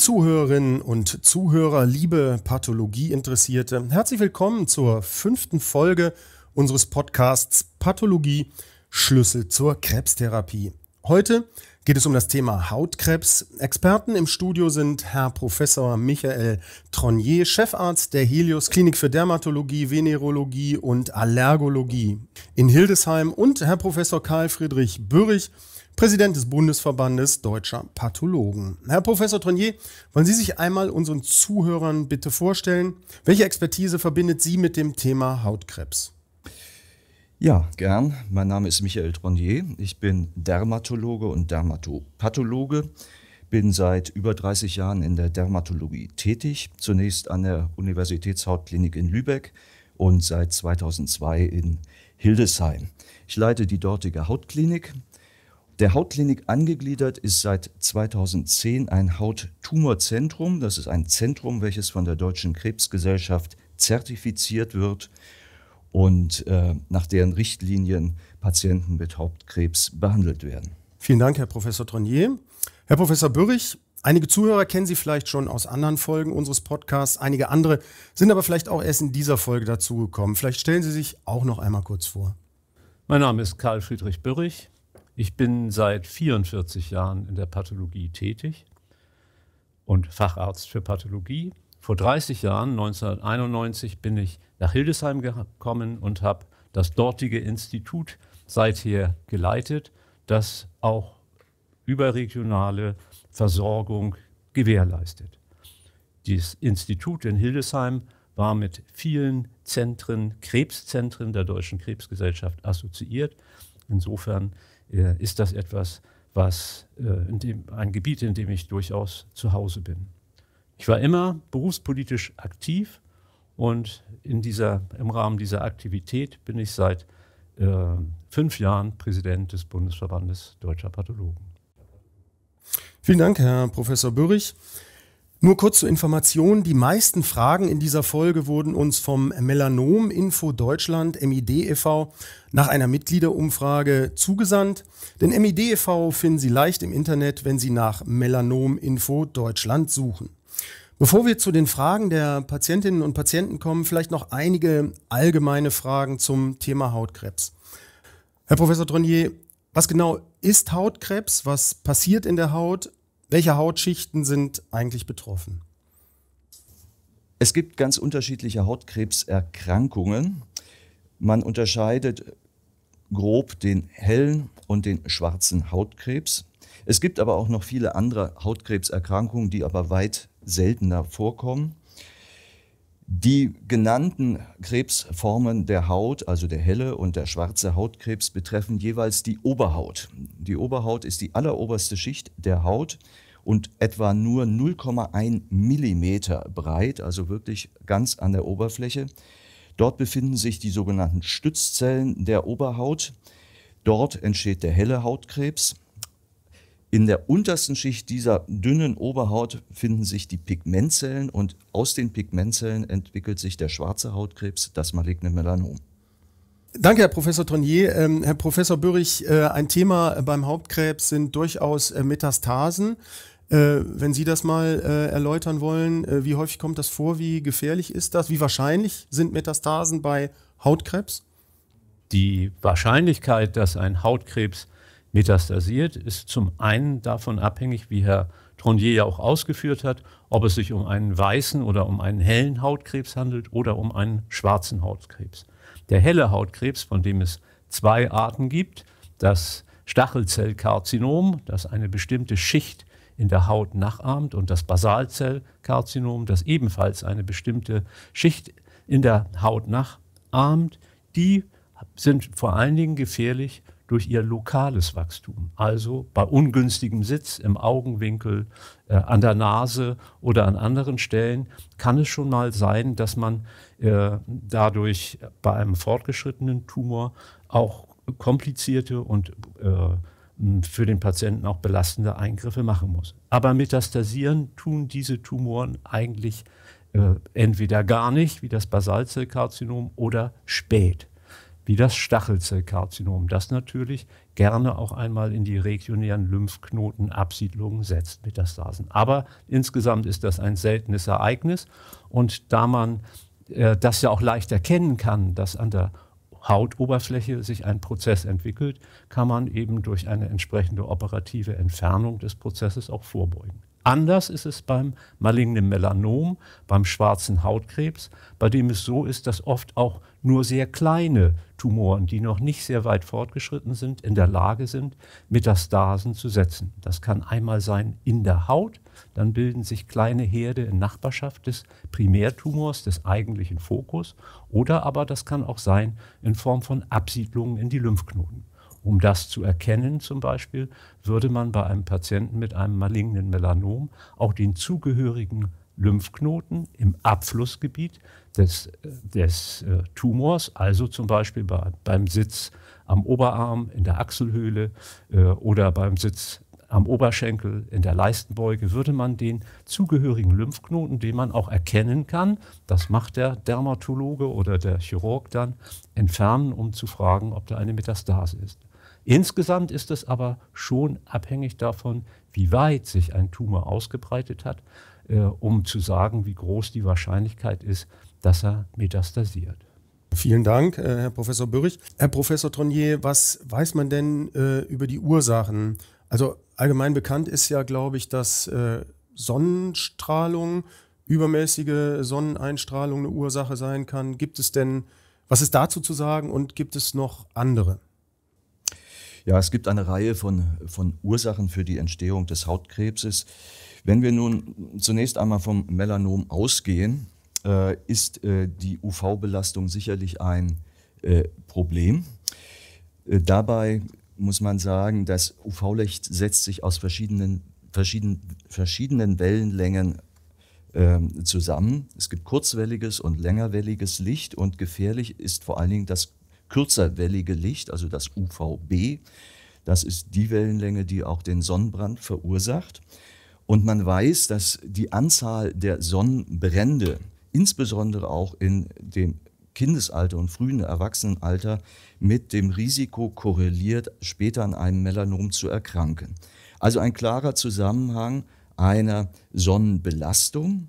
Zuhörerinnen und Zuhörer, liebe Pathologie-Interessierte, herzlich willkommen zur fünften Folge unseres Podcasts Pathologie Schlüssel zur Krebstherapie. Heute geht es um das Thema Hautkrebs. Experten im Studio sind Herr Professor Michael Tronier, Chefarzt der Helios Klinik für Dermatologie, Venerologie und Allergologie in Hildesheim und Herr Professor Karl Friedrich Bürich, Präsident des Bundesverbandes Deutscher Pathologen. Herr Professor Tronier, wollen Sie sich einmal unseren Zuhörern bitte vorstellen? Welche Expertise verbindet Sie mit dem Thema Hautkrebs? Ja, gern. Mein Name ist Michael Tronier. Ich bin Dermatologe und Dermatopathologe. Bin seit über 30 Jahren in der Dermatologie tätig. Zunächst an der Universitätshautklinik in Lübeck und seit 2002 in Hildesheim. Ich leite die dortige Hautklinik der Hautklinik angegliedert ist seit 2010 ein Hauttumorzentrum. Das ist ein Zentrum, welches von der Deutschen Krebsgesellschaft zertifiziert wird und äh, nach deren Richtlinien Patienten mit Hautkrebs behandelt werden. Vielen Dank, Herr Professor Tronier. Herr Professor Bürrich, einige Zuhörer kennen Sie vielleicht schon aus anderen Folgen unseres Podcasts, einige andere sind aber vielleicht auch erst in dieser Folge dazugekommen. Vielleicht stellen Sie sich auch noch einmal kurz vor. Mein Name ist Karl Friedrich Bürrich. Ich bin seit 44 Jahren in der Pathologie tätig und Facharzt für Pathologie. Vor 30 Jahren, 1991, bin ich nach Hildesheim gekommen und habe das dortige Institut seither geleitet, das auch überregionale Versorgung gewährleistet. Dieses Institut in Hildesheim war mit vielen Zentren, Krebszentren der Deutschen Krebsgesellschaft assoziiert. Insofern äh, ist das etwas, was äh, dem, ein Gebiet, in dem ich durchaus zu Hause bin. Ich war immer berufspolitisch aktiv und in dieser, im Rahmen dieser Aktivität bin ich seit äh, fünf Jahren Präsident des Bundesverbandes Deutscher Pathologen. Vielen Dank, Herr Professor Bürich. Nur kurz zur Information, die meisten Fragen in dieser Folge wurden uns vom Melanom Info Deutschland MID e.V. nach einer Mitgliederumfrage zugesandt. Denn MID e.V. finden Sie leicht im Internet, wenn Sie nach Melanom Info Deutschland suchen. Bevor wir zu den Fragen der Patientinnen und Patienten kommen, vielleicht noch einige allgemeine Fragen zum Thema Hautkrebs. Herr Professor Dronier, was genau ist Hautkrebs? Was passiert in der Haut? Welche Hautschichten sind eigentlich betroffen? Es gibt ganz unterschiedliche Hautkrebserkrankungen. Man unterscheidet grob den hellen und den schwarzen Hautkrebs. Es gibt aber auch noch viele andere Hautkrebserkrankungen, die aber weit seltener vorkommen. Die genannten Krebsformen der Haut, also der helle und der schwarze Hautkrebs, betreffen jeweils die Oberhaut. Die Oberhaut ist die alleroberste Schicht der Haut und etwa nur 0,1 Millimeter breit, also wirklich ganz an der Oberfläche. Dort befinden sich die sogenannten Stützzellen der Oberhaut. Dort entsteht der helle Hautkrebs. In der untersten Schicht dieser dünnen Oberhaut finden sich die Pigmentzellen und aus den Pigmentzellen entwickelt sich der schwarze Hautkrebs, das maligne Melanom. Danke, Herr Professor Tonier. Ähm, Herr Professor Bürich, äh, ein Thema beim Hautkrebs sind durchaus äh, Metastasen. Äh, wenn Sie das mal äh, erläutern wollen, äh, wie häufig kommt das vor, wie gefährlich ist das, wie wahrscheinlich sind Metastasen bei Hautkrebs? Die Wahrscheinlichkeit, dass ein Hautkrebs metastasiert, ist zum einen davon abhängig, wie Herr Trondier ja auch ausgeführt hat, ob es sich um einen weißen oder um einen hellen Hautkrebs handelt oder um einen schwarzen Hautkrebs. Der helle Hautkrebs, von dem es zwei Arten gibt, das Stachelzellkarzinom, das eine bestimmte Schicht in der Haut nachahmt, und das Basalzellkarzinom, das ebenfalls eine bestimmte Schicht in der Haut nachahmt, die sind vor allen Dingen gefährlich durch ihr lokales Wachstum. Also bei ungünstigem Sitz im Augenwinkel, äh, an der Nase oder an anderen Stellen kann es schon mal sein, dass man äh, dadurch bei einem fortgeschrittenen Tumor auch komplizierte und äh, für den Patienten auch belastende Eingriffe machen muss. Aber metastasieren tun diese Tumoren eigentlich äh, entweder gar nicht, wie das Basalzellkarzinom, oder spät wie das Stachelzellkarzinom, das natürlich gerne auch einmal in die regionären Lymphknotenabsiedlungen setzt, Metastasen. Aber insgesamt ist das ein seltenes Ereignis und da man äh, das ja auch leicht erkennen kann, dass an der Hautoberfläche sich ein Prozess entwickelt, kann man eben durch eine entsprechende operative Entfernung des Prozesses auch vorbeugen. Anders ist es beim malignen Melanom, beim schwarzen Hautkrebs, bei dem es so ist, dass oft auch nur sehr kleine Tumoren, die noch nicht sehr weit fortgeschritten sind, in der Lage sind, Metastasen zu setzen. Das kann einmal sein in der Haut, dann bilden sich kleine Herde in Nachbarschaft des Primärtumors, des eigentlichen Fokus, oder aber das kann auch sein in Form von Absiedlungen in die Lymphknoten. Um das zu erkennen zum Beispiel, würde man bei einem Patienten mit einem malignen Melanom auch den zugehörigen Lymphknoten im Abflussgebiet des, äh, des äh, Tumors, also zum Beispiel bei, beim Sitz am Oberarm, in der Achselhöhle äh, oder beim Sitz am Oberschenkel, in der Leistenbeuge, würde man den zugehörigen Lymphknoten, den man auch erkennen kann, das macht der Dermatologe oder der Chirurg dann, entfernen, um zu fragen, ob da eine Metastase ist. Insgesamt ist es aber schon abhängig davon, wie weit sich ein Tumor ausgebreitet hat, äh, um zu sagen, wie groß die Wahrscheinlichkeit ist, dass er metastasiert. Vielen Dank, äh, Herr Professor Bürrich. Herr Professor Tronier, was weiß man denn äh, über die Ursachen? Also allgemein bekannt ist ja, glaube ich, dass äh, Sonnenstrahlung, übermäßige Sonneneinstrahlung eine Ursache sein kann. Gibt es denn, was ist dazu zu sagen und gibt es noch andere? Ja, es gibt eine Reihe von, von Ursachen für die Entstehung des Hautkrebses. Wenn wir nun zunächst einmal vom Melanom ausgehen, äh, ist äh, die UV-Belastung sicherlich ein äh, Problem. Äh, dabei muss man sagen, das UV-Licht setzt sich aus verschiedenen, verschieden, verschiedenen Wellenlängen ähm, zusammen. Es gibt kurzwelliges und längerwelliges Licht und gefährlich ist vor allen Dingen das kürzerwellige Licht, also das UVB. Das ist die Wellenlänge, die auch den Sonnenbrand verursacht. Und man weiß, dass die Anzahl der Sonnenbrände, insbesondere auch in dem Kindesalter und frühen Erwachsenenalter, mit dem Risiko korreliert, später an einem Melanom zu erkranken. Also ein klarer Zusammenhang einer Sonnenbelastung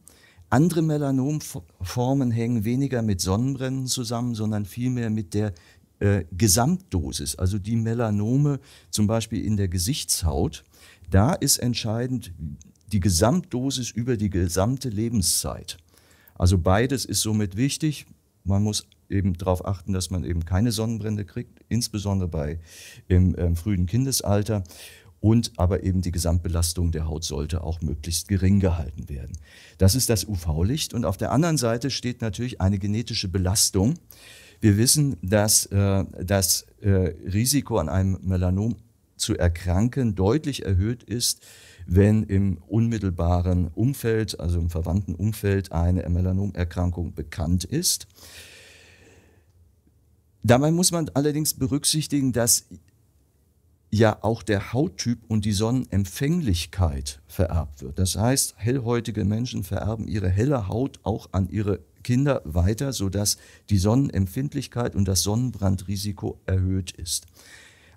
andere Melanomformen hängen weniger mit Sonnenbrennen zusammen, sondern vielmehr mit der äh, Gesamtdosis. Also die Melanome zum Beispiel in der Gesichtshaut, da ist entscheidend die Gesamtdosis über die gesamte Lebenszeit. Also beides ist somit wichtig. Man muss eben darauf achten, dass man eben keine Sonnenbrände kriegt, insbesondere bei im äh, frühen Kindesalter und aber eben die Gesamtbelastung der Haut sollte auch möglichst gering gehalten werden. Das ist das UV-Licht und auf der anderen Seite steht natürlich eine genetische Belastung. Wir wissen, dass äh, das äh, Risiko an einem Melanom zu erkranken deutlich erhöht ist, wenn im unmittelbaren Umfeld, also im verwandten Umfeld, eine Melanomerkrankung bekannt ist. Dabei muss man allerdings berücksichtigen, dass ja auch der Hauttyp und die Sonnenempfänglichkeit vererbt wird. Das heißt, hellhäutige Menschen vererben ihre helle Haut auch an ihre Kinder weiter, sodass die Sonnenempfindlichkeit und das Sonnenbrandrisiko erhöht ist.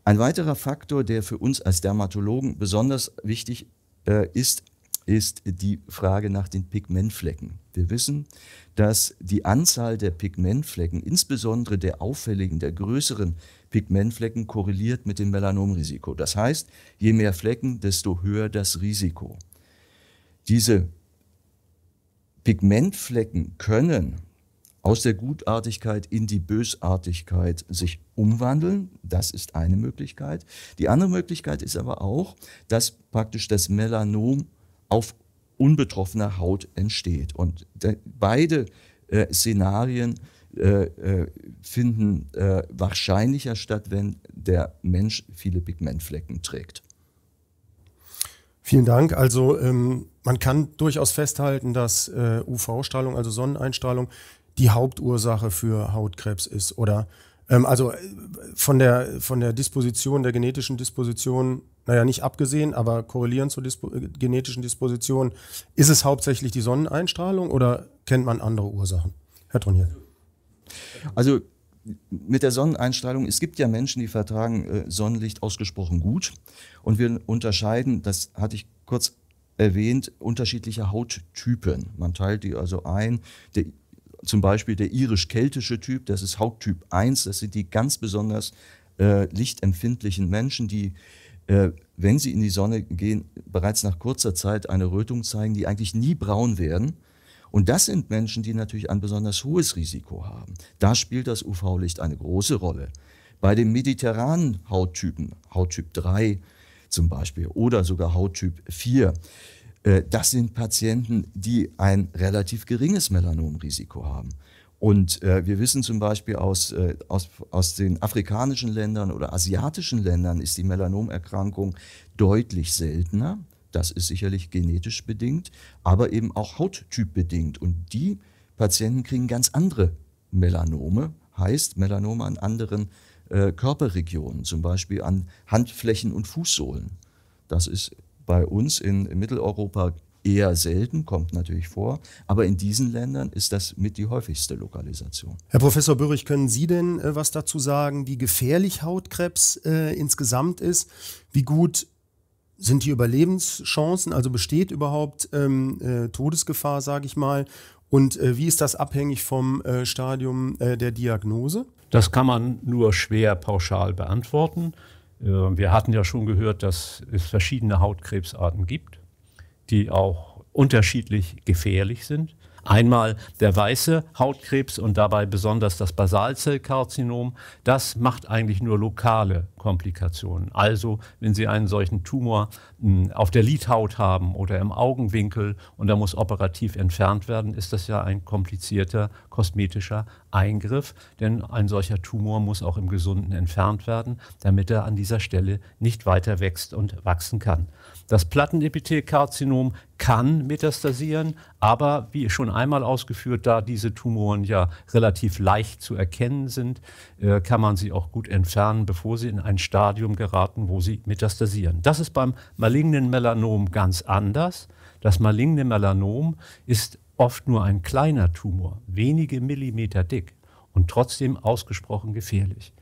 Ein weiterer Faktor, der für uns als Dermatologen besonders wichtig äh, ist, ist die Frage nach den Pigmentflecken. Wir wissen, dass die Anzahl der Pigmentflecken, insbesondere der auffälligen, der größeren Pigmentflecken korreliert mit dem Melanomrisiko. Das heißt, je mehr Flecken, desto höher das Risiko. Diese Pigmentflecken können aus der Gutartigkeit in die Bösartigkeit sich umwandeln. Das ist eine Möglichkeit. Die andere Möglichkeit ist aber auch, dass praktisch das Melanom auf unbetroffener Haut entsteht. Und beide äh, Szenarien äh, äh, finden äh, wahrscheinlicher statt, wenn der Mensch viele Pigmentflecken trägt. Vielen Dank. Also ähm, man kann durchaus festhalten, dass äh, UV-Strahlung, also Sonneneinstrahlung, die Hauptursache für Hautkrebs ist, oder? Ähm, also äh, von der, von der Disposition, der genetischen Disposition, naja, nicht abgesehen, aber korrelierend zur Dispo genetischen Disposition, ist es hauptsächlich die Sonneneinstrahlung oder kennt man andere Ursachen? Herr Tronier. Also mit der Sonneneinstrahlung, es gibt ja Menschen, die vertragen äh, Sonnenlicht ausgesprochen gut. Und wir unterscheiden, das hatte ich kurz erwähnt, unterschiedliche Hauttypen. Man teilt die also ein. Der, zum Beispiel der irisch-keltische Typ, das ist Hauttyp 1, das sind die ganz besonders äh, lichtempfindlichen Menschen, die, äh, wenn sie in die Sonne gehen, bereits nach kurzer Zeit eine Rötung zeigen, die eigentlich nie braun werden und das sind Menschen, die natürlich ein besonders hohes Risiko haben. Da spielt das UV-Licht eine große Rolle. Bei den mediterranen Hauttypen, Hauttyp 3 zum Beispiel oder sogar Hauttyp 4, äh, das sind Patienten, die ein relativ geringes Melanomrisiko haben. Und äh, wir wissen zum Beispiel aus, äh, aus, aus den afrikanischen Ländern oder asiatischen Ländern ist die Melanomerkrankung deutlich seltener. Das ist sicherlich genetisch bedingt, aber eben auch hauttypbedingt. Und die Patienten kriegen ganz andere Melanome, heißt Melanome an anderen äh, Körperregionen, zum Beispiel an Handflächen und Fußsohlen. Das ist bei uns in, in Mitteleuropa eher selten, kommt natürlich vor, aber in diesen Ländern ist das mit die häufigste Lokalisation. Herr Professor Bürich, können Sie denn äh, was dazu sagen, wie gefährlich Hautkrebs äh, insgesamt ist, wie gut sind die Überlebenschancen, also besteht überhaupt ähm, äh, Todesgefahr, sage ich mal? Und äh, wie ist das abhängig vom äh, Stadium äh, der Diagnose? Das kann man nur schwer pauschal beantworten. Äh, wir hatten ja schon gehört, dass es verschiedene Hautkrebsarten gibt, die auch unterschiedlich gefährlich sind. Einmal der weiße Hautkrebs und dabei besonders das Basalzellkarzinom. Das macht eigentlich nur lokale Komplikationen. Also, wenn Sie einen solchen Tumor hm, auf der Lidhaut haben oder im Augenwinkel und da muss operativ entfernt werden, ist das ja ein komplizierter kosmetischer Eingriff, denn ein solcher Tumor muss auch im Gesunden entfernt werden, damit er an dieser Stelle nicht weiter wächst und wachsen kann. Das Plattenepithelkarzinom kann metastasieren, aber wie schon einmal ausgeführt, da diese Tumoren ja relativ leicht zu erkennen sind, äh, kann man sie auch gut entfernen, bevor sie in ein ein Stadium geraten, wo sie metastasieren. Das ist beim malignen Melanom ganz anders. Das maligne Melanom ist oft nur ein kleiner Tumor, wenige Millimeter dick und trotzdem ausgesprochen gefährlich.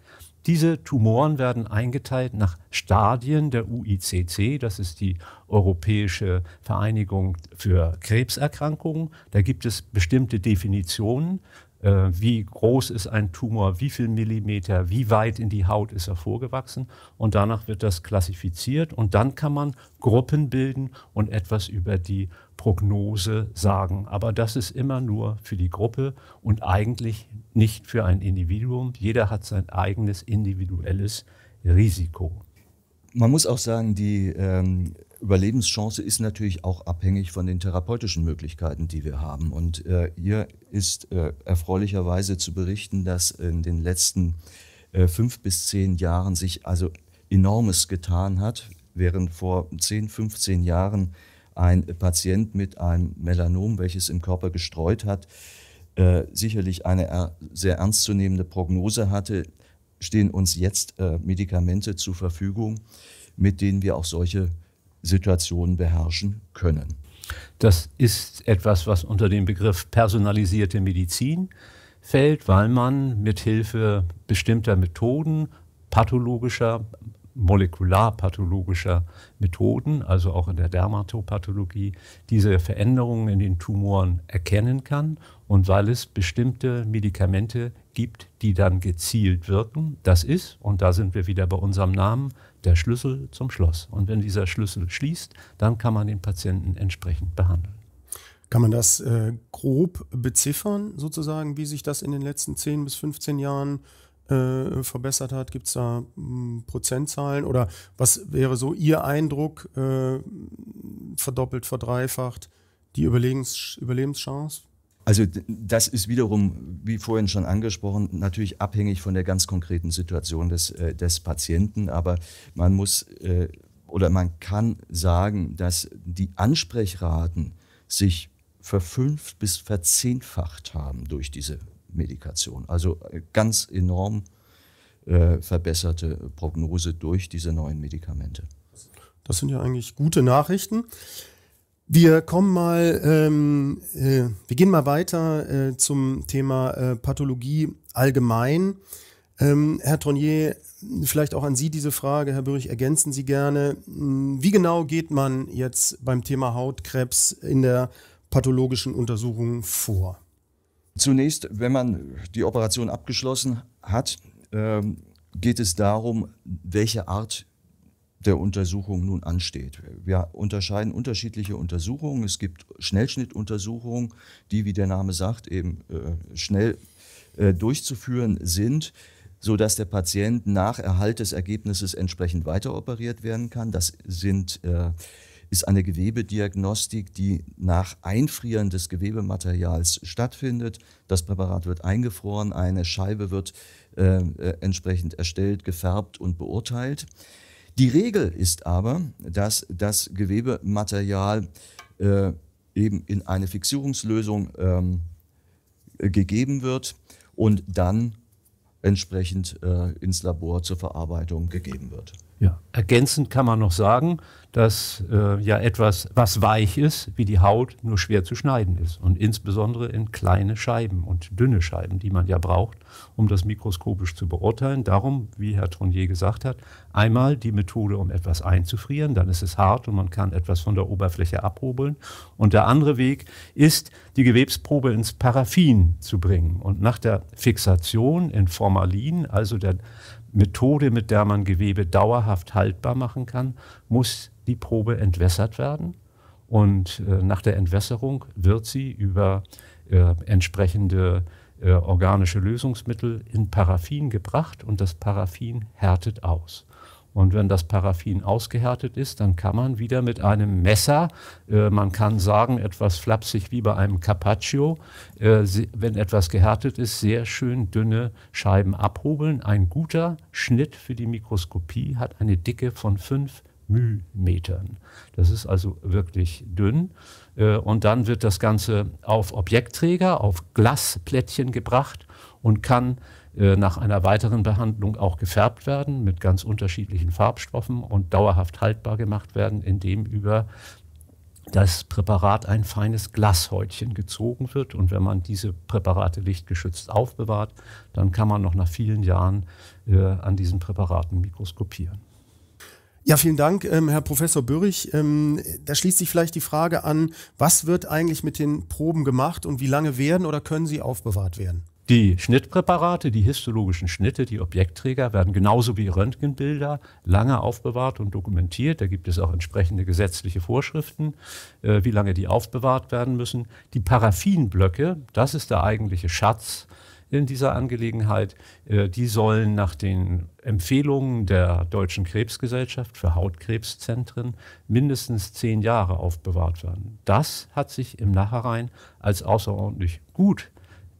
Diese Tumoren werden eingeteilt nach Stadien der UICC, das ist die Europäische Vereinigung für Krebserkrankungen. Da gibt es bestimmte Definitionen. Äh, wie groß ist ein Tumor, wie viel Millimeter, wie weit in die Haut ist er vorgewachsen. Und danach wird das klassifiziert und dann kann man Gruppen bilden und etwas über die Prognose sagen. Aber das ist immer nur für die Gruppe und eigentlich nicht für ein Individuum. Jeder hat sein eigenes individuelles Risiko. Man muss auch sagen, die ähm Überlebenschance ist natürlich auch abhängig von den therapeutischen Möglichkeiten, die wir haben. Und äh, hier ist äh, erfreulicherweise zu berichten, dass in den letzten äh, fünf bis zehn Jahren sich also enormes getan hat, während vor 10, 15 Jahren ein Patient mit einem Melanom, welches im Körper gestreut hat, äh, sicherlich eine sehr ernstzunehmende Prognose hatte, stehen uns jetzt äh, Medikamente zur Verfügung, mit denen wir auch solche Situationen beherrschen können. Das ist etwas, was unter den Begriff personalisierte Medizin fällt, weil man mit Hilfe bestimmter Methoden pathologischer molekularpathologischer Methoden, also auch in der Dermatopathologie, diese Veränderungen in den Tumoren erkennen kann. Und weil es bestimmte Medikamente gibt, die dann gezielt wirken, das ist, und da sind wir wieder bei unserem Namen, der Schlüssel zum Schloss. Und wenn dieser Schlüssel schließt, dann kann man den Patienten entsprechend behandeln. Kann man das äh, grob beziffern, sozusagen, wie sich das in den letzten 10 bis 15 Jahren äh, äh, verbessert hat? Gibt es da mh, hm, Prozentzahlen oder was wäre so Ihr Eindruck, äh, verdoppelt, verdreifacht, die Überlebens Überlebenschance? Also das ist wiederum, wie vorhin schon angesprochen, natürlich abhängig von der ganz konkreten Situation des, äh, des Patienten, aber man muss äh, oder man kann sagen, dass die Ansprechraten sich verfünft bis verzehnfacht haben durch diese Medikation. Also äh, ganz enorm äh, verbesserte Prognose durch diese neuen Medikamente. Das sind ja eigentlich gute Nachrichten. Wir kommen mal, ähm, äh, wir gehen mal weiter äh, zum Thema äh, Pathologie allgemein. Ähm, Herr Tronier, vielleicht auch an Sie diese Frage, Herr Bürich, ergänzen Sie gerne. Hm, wie genau geht man jetzt beim Thema Hautkrebs in der pathologischen Untersuchung vor? Zunächst, wenn man die Operation abgeschlossen hat, ähm, geht es darum, welche Art der Untersuchung nun ansteht. Wir unterscheiden unterschiedliche Untersuchungen. Es gibt Schnellschnittuntersuchungen, die, wie der Name sagt, eben äh, schnell äh, durchzuführen sind, sodass der Patient nach Erhalt des Ergebnisses entsprechend weiter operiert werden kann. Das sind äh, ist eine Gewebediagnostik, die nach Einfrieren des Gewebematerials stattfindet. Das Präparat wird eingefroren, eine Scheibe wird äh, äh, entsprechend erstellt, gefärbt und beurteilt. Die Regel ist aber, dass das Gewebematerial äh, eben in eine Fixierungslösung ähm, äh, gegeben wird und dann entsprechend äh, ins Labor zur Verarbeitung gegeben wird. Ja. Ergänzend kann man noch sagen, dass äh, ja etwas, was weich ist, wie die Haut, nur schwer zu schneiden ist. Und insbesondere in kleine Scheiben und dünne Scheiben, die man ja braucht, um das mikroskopisch zu beurteilen. Darum, wie Herr Tronier gesagt hat, einmal die Methode, um etwas einzufrieren, dann ist es hart und man kann etwas von der Oberfläche abhobeln. Und der andere Weg ist, die Gewebsprobe ins Paraffin zu bringen. Und nach der Fixation in Formalin, also der Methode, mit der man Gewebe dauerhaft haltbar machen kann, muss die Probe entwässert werden. Und äh, nach der Entwässerung wird sie über äh, entsprechende äh, organische Lösungsmittel in Paraffin gebracht und das Paraffin härtet aus. Und wenn das Paraffin ausgehärtet ist, dann kann man wieder mit einem Messer, äh, man kann sagen, etwas flapsig wie bei einem Carpaccio, äh, wenn etwas gehärtet ist, sehr schön dünne Scheiben abhobeln. Ein guter Schnitt für die Mikroskopie hat eine Dicke von 5 Mymetern. Das ist also wirklich dünn. Äh, und dann wird das Ganze auf Objektträger, auf Glasplättchen gebracht und kann äh, nach einer weiteren Behandlung auch gefärbt werden mit ganz unterschiedlichen Farbstoffen und dauerhaft haltbar gemacht werden, indem über das Präparat ein feines Glashäutchen gezogen wird. Und wenn man diese Präparate lichtgeschützt aufbewahrt, dann kann man noch nach vielen Jahren äh, an diesen Präparaten mikroskopieren. Ja, vielen Dank, ähm, Herr Professor Bürich. Ähm, da schließt sich vielleicht die Frage an, was wird eigentlich mit den Proben gemacht und wie lange werden oder können sie aufbewahrt werden? Die Schnittpräparate, die histologischen Schnitte, die Objektträger werden genauso wie Röntgenbilder lange aufbewahrt und dokumentiert. Da gibt es auch entsprechende gesetzliche Vorschriften, äh, wie lange die aufbewahrt werden müssen. Die Paraffinblöcke, das ist der eigentliche Schatz in dieser Angelegenheit, äh, die sollen nach den Empfehlungen der Deutschen Krebsgesellschaft für Hautkrebszentren mindestens zehn Jahre aufbewahrt werden. Das hat sich im Nachhinein als außerordentlich gut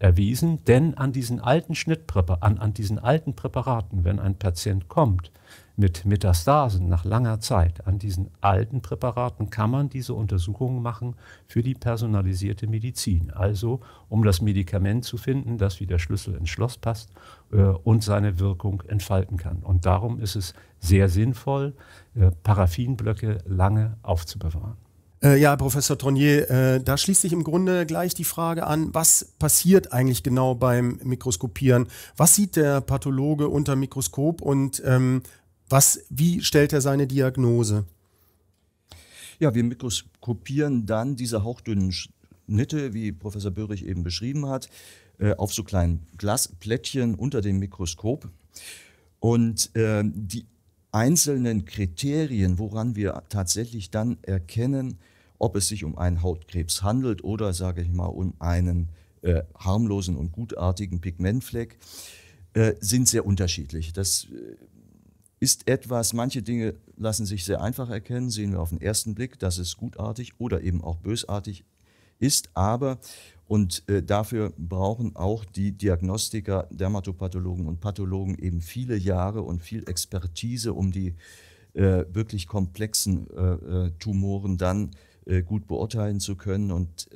erwiesen, denn an diesen alten Schnittpräpar an, an diesen alten Präparaten, wenn ein Patient kommt mit Metastasen nach langer Zeit, an diesen alten Präparaten kann man diese Untersuchungen machen für die personalisierte Medizin, also um das Medikament zu finden, das wie der Schlüssel ins Schloss passt äh, und seine Wirkung entfalten kann. Und darum ist es sehr sinnvoll, äh, Paraffinblöcke lange aufzubewahren. Äh, ja, Professor Tronnier, äh, da schließt sich im Grunde gleich die Frage an, was passiert eigentlich genau beim Mikroskopieren? Was sieht der Pathologe unter dem Mikroskop und ähm, was, wie stellt er seine Diagnose? Ja, wir mikroskopieren dann diese hauchdünnen Schnitte, wie Professor Böhrig eben beschrieben hat, äh, auf so kleinen Glasplättchen unter dem Mikroskop. Und äh, die einzelnen Kriterien, woran wir tatsächlich dann erkennen, ob es sich um einen Hautkrebs handelt oder, sage ich mal, um einen äh, harmlosen und gutartigen Pigmentfleck, äh, sind sehr unterschiedlich. Das äh, ist etwas, manche Dinge lassen sich sehr einfach erkennen, sehen wir auf den ersten Blick, das ist gutartig oder eben auch bösartig, ist. Aber, und äh, dafür brauchen auch die Diagnostiker, Dermatopathologen und Pathologen eben viele Jahre und viel Expertise, um die äh, wirklich komplexen äh, äh, Tumoren dann äh, gut beurteilen zu können. Und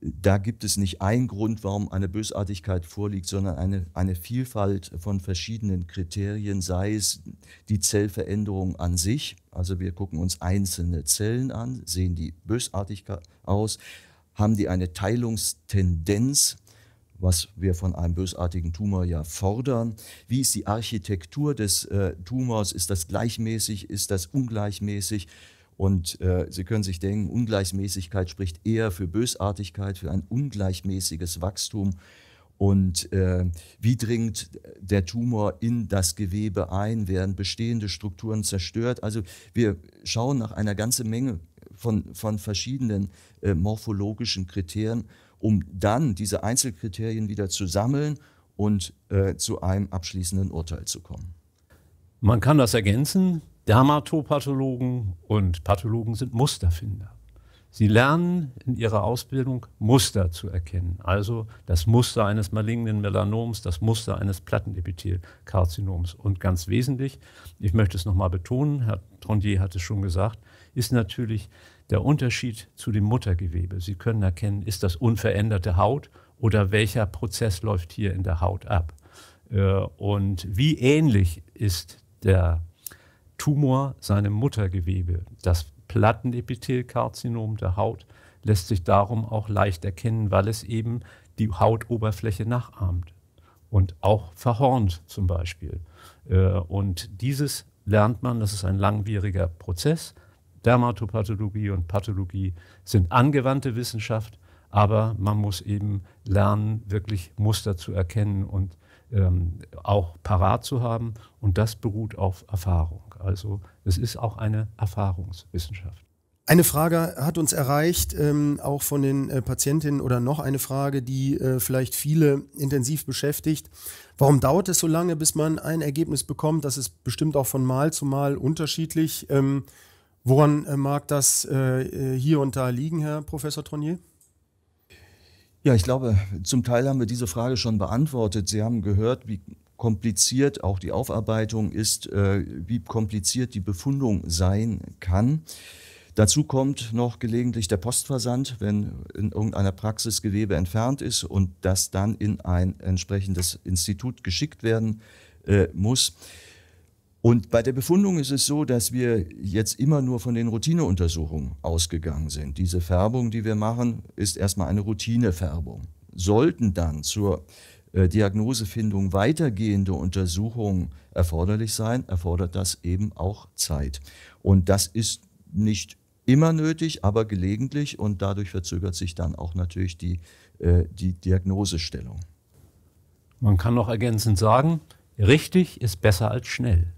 da gibt es nicht einen Grund, warum eine Bösartigkeit vorliegt, sondern eine, eine Vielfalt von verschiedenen Kriterien, sei es die Zellveränderung an sich, also wir gucken uns einzelne Zellen an, sehen die bösartig aus, haben die eine Teilungstendenz, was wir von einem bösartigen Tumor ja fordern. Wie ist die Architektur des äh, Tumors? Ist das gleichmäßig? Ist das ungleichmäßig? Und äh, Sie können sich denken, Ungleichmäßigkeit spricht eher für Bösartigkeit, für ein ungleichmäßiges Wachstum. Und äh, wie dringt der Tumor in das Gewebe ein? Werden bestehende Strukturen zerstört? Also wir schauen nach einer ganzen Menge von, von verschiedenen äh, morphologischen Kriterien, um dann diese Einzelkriterien wieder zu sammeln und äh, zu einem abschließenden Urteil zu kommen. Man kann das ergänzen Dermatopathologen und Pathologen sind Musterfinder. Sie lernen in ihrer Ausbildung Muster zu erkennen, also das Muster eines malignen Melanoms, das Muster eines Plattenepithelkarzinoms. Und ganz wesentlich, ich möchte es nochmal betonen, Herr Trondier hat es schon gesagt, ist natürlich der Unterschied zu dem Muttergewebe. Sie können erkennen, ist das unveränderte Haut oder welcher Prozess läuft hier in der Haut ab. Äh, und wie ähnlich ist der Tumor seinem Muttergewebe. Das Plattenepithelkarzinom der Haut lässt sich darum auch leicht erkennen, weil es eben die Hautoberfläche nachahmt und auch verhornt zum Beispiel. Äh, und dieses lernt man, das ist ein langwieriger Prozess. Dermatopathologie und Pathologie sind angewandte Wissenschaft, aber man muss eben lernen, wirklich Muster zu erkennen und zu ähm, auch parat zu haben. Und das beruht auf Erfahrung. Also es ist auch eine Erfahrungswissenschaft. Eine Frage hat uns erreicht, ähm, auch von den äh, Patientinnen oder noch eine Frage, die äh, vielleicht viele intensiv beschäftigt. Warum dauert es so lange, bis man ein Ergebnis bekommt? Das ist bestimmt auch von Mal zu Mal unterschiedlich. Ähm, woran äh, mag das äh, äh, hier und da liegen, Herr Professor Tronier? Ja, ich glaube, zum Teil haben wir diese Frage schon beantwortet. Sie haben gehört, wie kompliziert auch die Aufarbeitung ist, äh, wie kompliziert die Befundung sein kann. Dazu kommt noch gelegentlich der Postversand, wenn in irgendeiner Praxis Gewebe entfernt ist und das dann in ein entsprechendes Institut geschickt werden äh, muss. Und bei der Befundung ist es so, dass wir jetzt immer nur von den Routineuntersuchungen ausgegangen sind. Diese Färbung, die wir machen, ist erstmal eine Routinefärbung. Sollten dann zur äh, Diagnosefindung weitergehende Untersuchungen erforderlich sein, erfordert das eben auch Zeit. Und das ist nicht immer nötig, aber gelegentlich und dadurch verzögert sich dann auch natürlich die, äh, die Diagnosestellung. Man kann noch ergänzend sagen, richtig ist besser als schnell.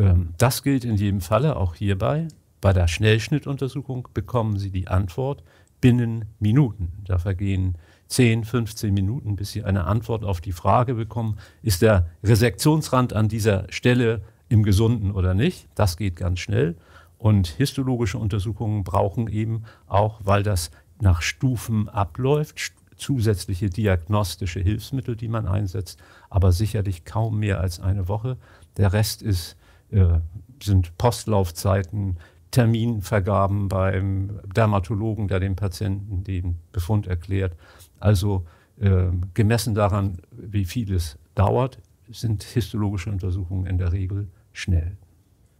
Ähm, das gilt in jedem Falle, auch hierbei. Bei der Schnellschnittuntersuchung bekommen Sie die Antwort binnen Minuten. Da vergehen 10, 15 Minuten, bis Sie eine Antwort auf die Frage bekommen, ist der Resektionsrand an dieser Stelle im Gesunden oder nicht. Das geht ganz schnell. Und histologische Untersuchungen brauchen eben auch, weil das nach Stufen abläuft, zusätzliche diagnostische Hilfsmittel, die man einsetzt, aber sicherlich kaum mehr als eine Woche. Der Rest ist äh, sind Postlaufzeiten, Terminvergaben beim Dermatologen, der dem Patienten den Befund erklärt. Also äh, gemessen daran, wie viel es dauert, sind histologische Untersuchungen in der Regel schnell.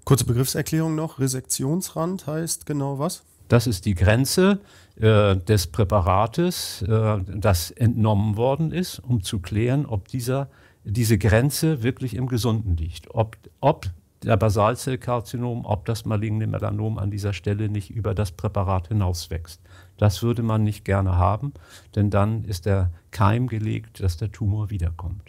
Kurze Begriffserklärung noch. Resektionsrand heißt genau was? Das ist die Grenze äh, des Präparates, äh, das entnommen worden ist, um zu klären, ob dieser, diese Grenze wirklich im Gesunden liegt. Ob, ob der Basalzellkarzinom, ob das maligne Melanom an dieser Stelle nicht über das Präparat hinauswächst. Das würde man nicht gerne haben, denn dann ist der Keim gelegt, dass der Tumor wiederkommt.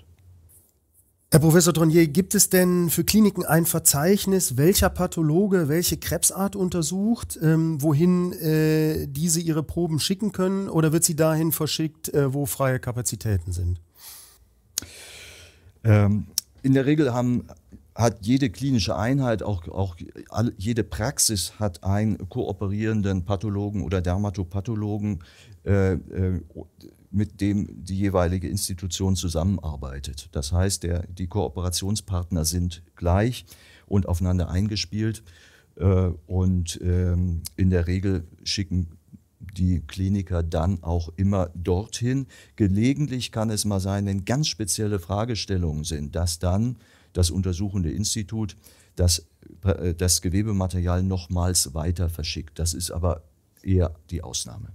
Herr Professor Tronnier, gibt es denn für Kliniken ein Verzeichnis, welcher Pathologe welche Krebsart untersucht, ähm, wohin äh, diese ihre Proben schicken können oder wird sie dahin verschickt, äh, wo freie Kapazitäten sind? Ähm, in der Regel haben hat jede klinische Einheit, auch, auch alle, jede Praxis hat einen kooperierenden Pathologen oder Dermatopathologen, äh, äh, mit dem die jeweilige Institution zusammenarbeitet. Das heißt, der, die Kooperationspartner sind gleich und aufeinander eingespielt. Äh, und ähm, in der Regel schicken die Kliniker dann auch immer dorthin. Gelegentlich kann es mal sein, wenn ganz spezielle Fragestellungen sind, dass dann das untersuchende Institut das, äh, das Gewebematerial nochmals weiter verschickt. Das ist aber eher die Ausnahme.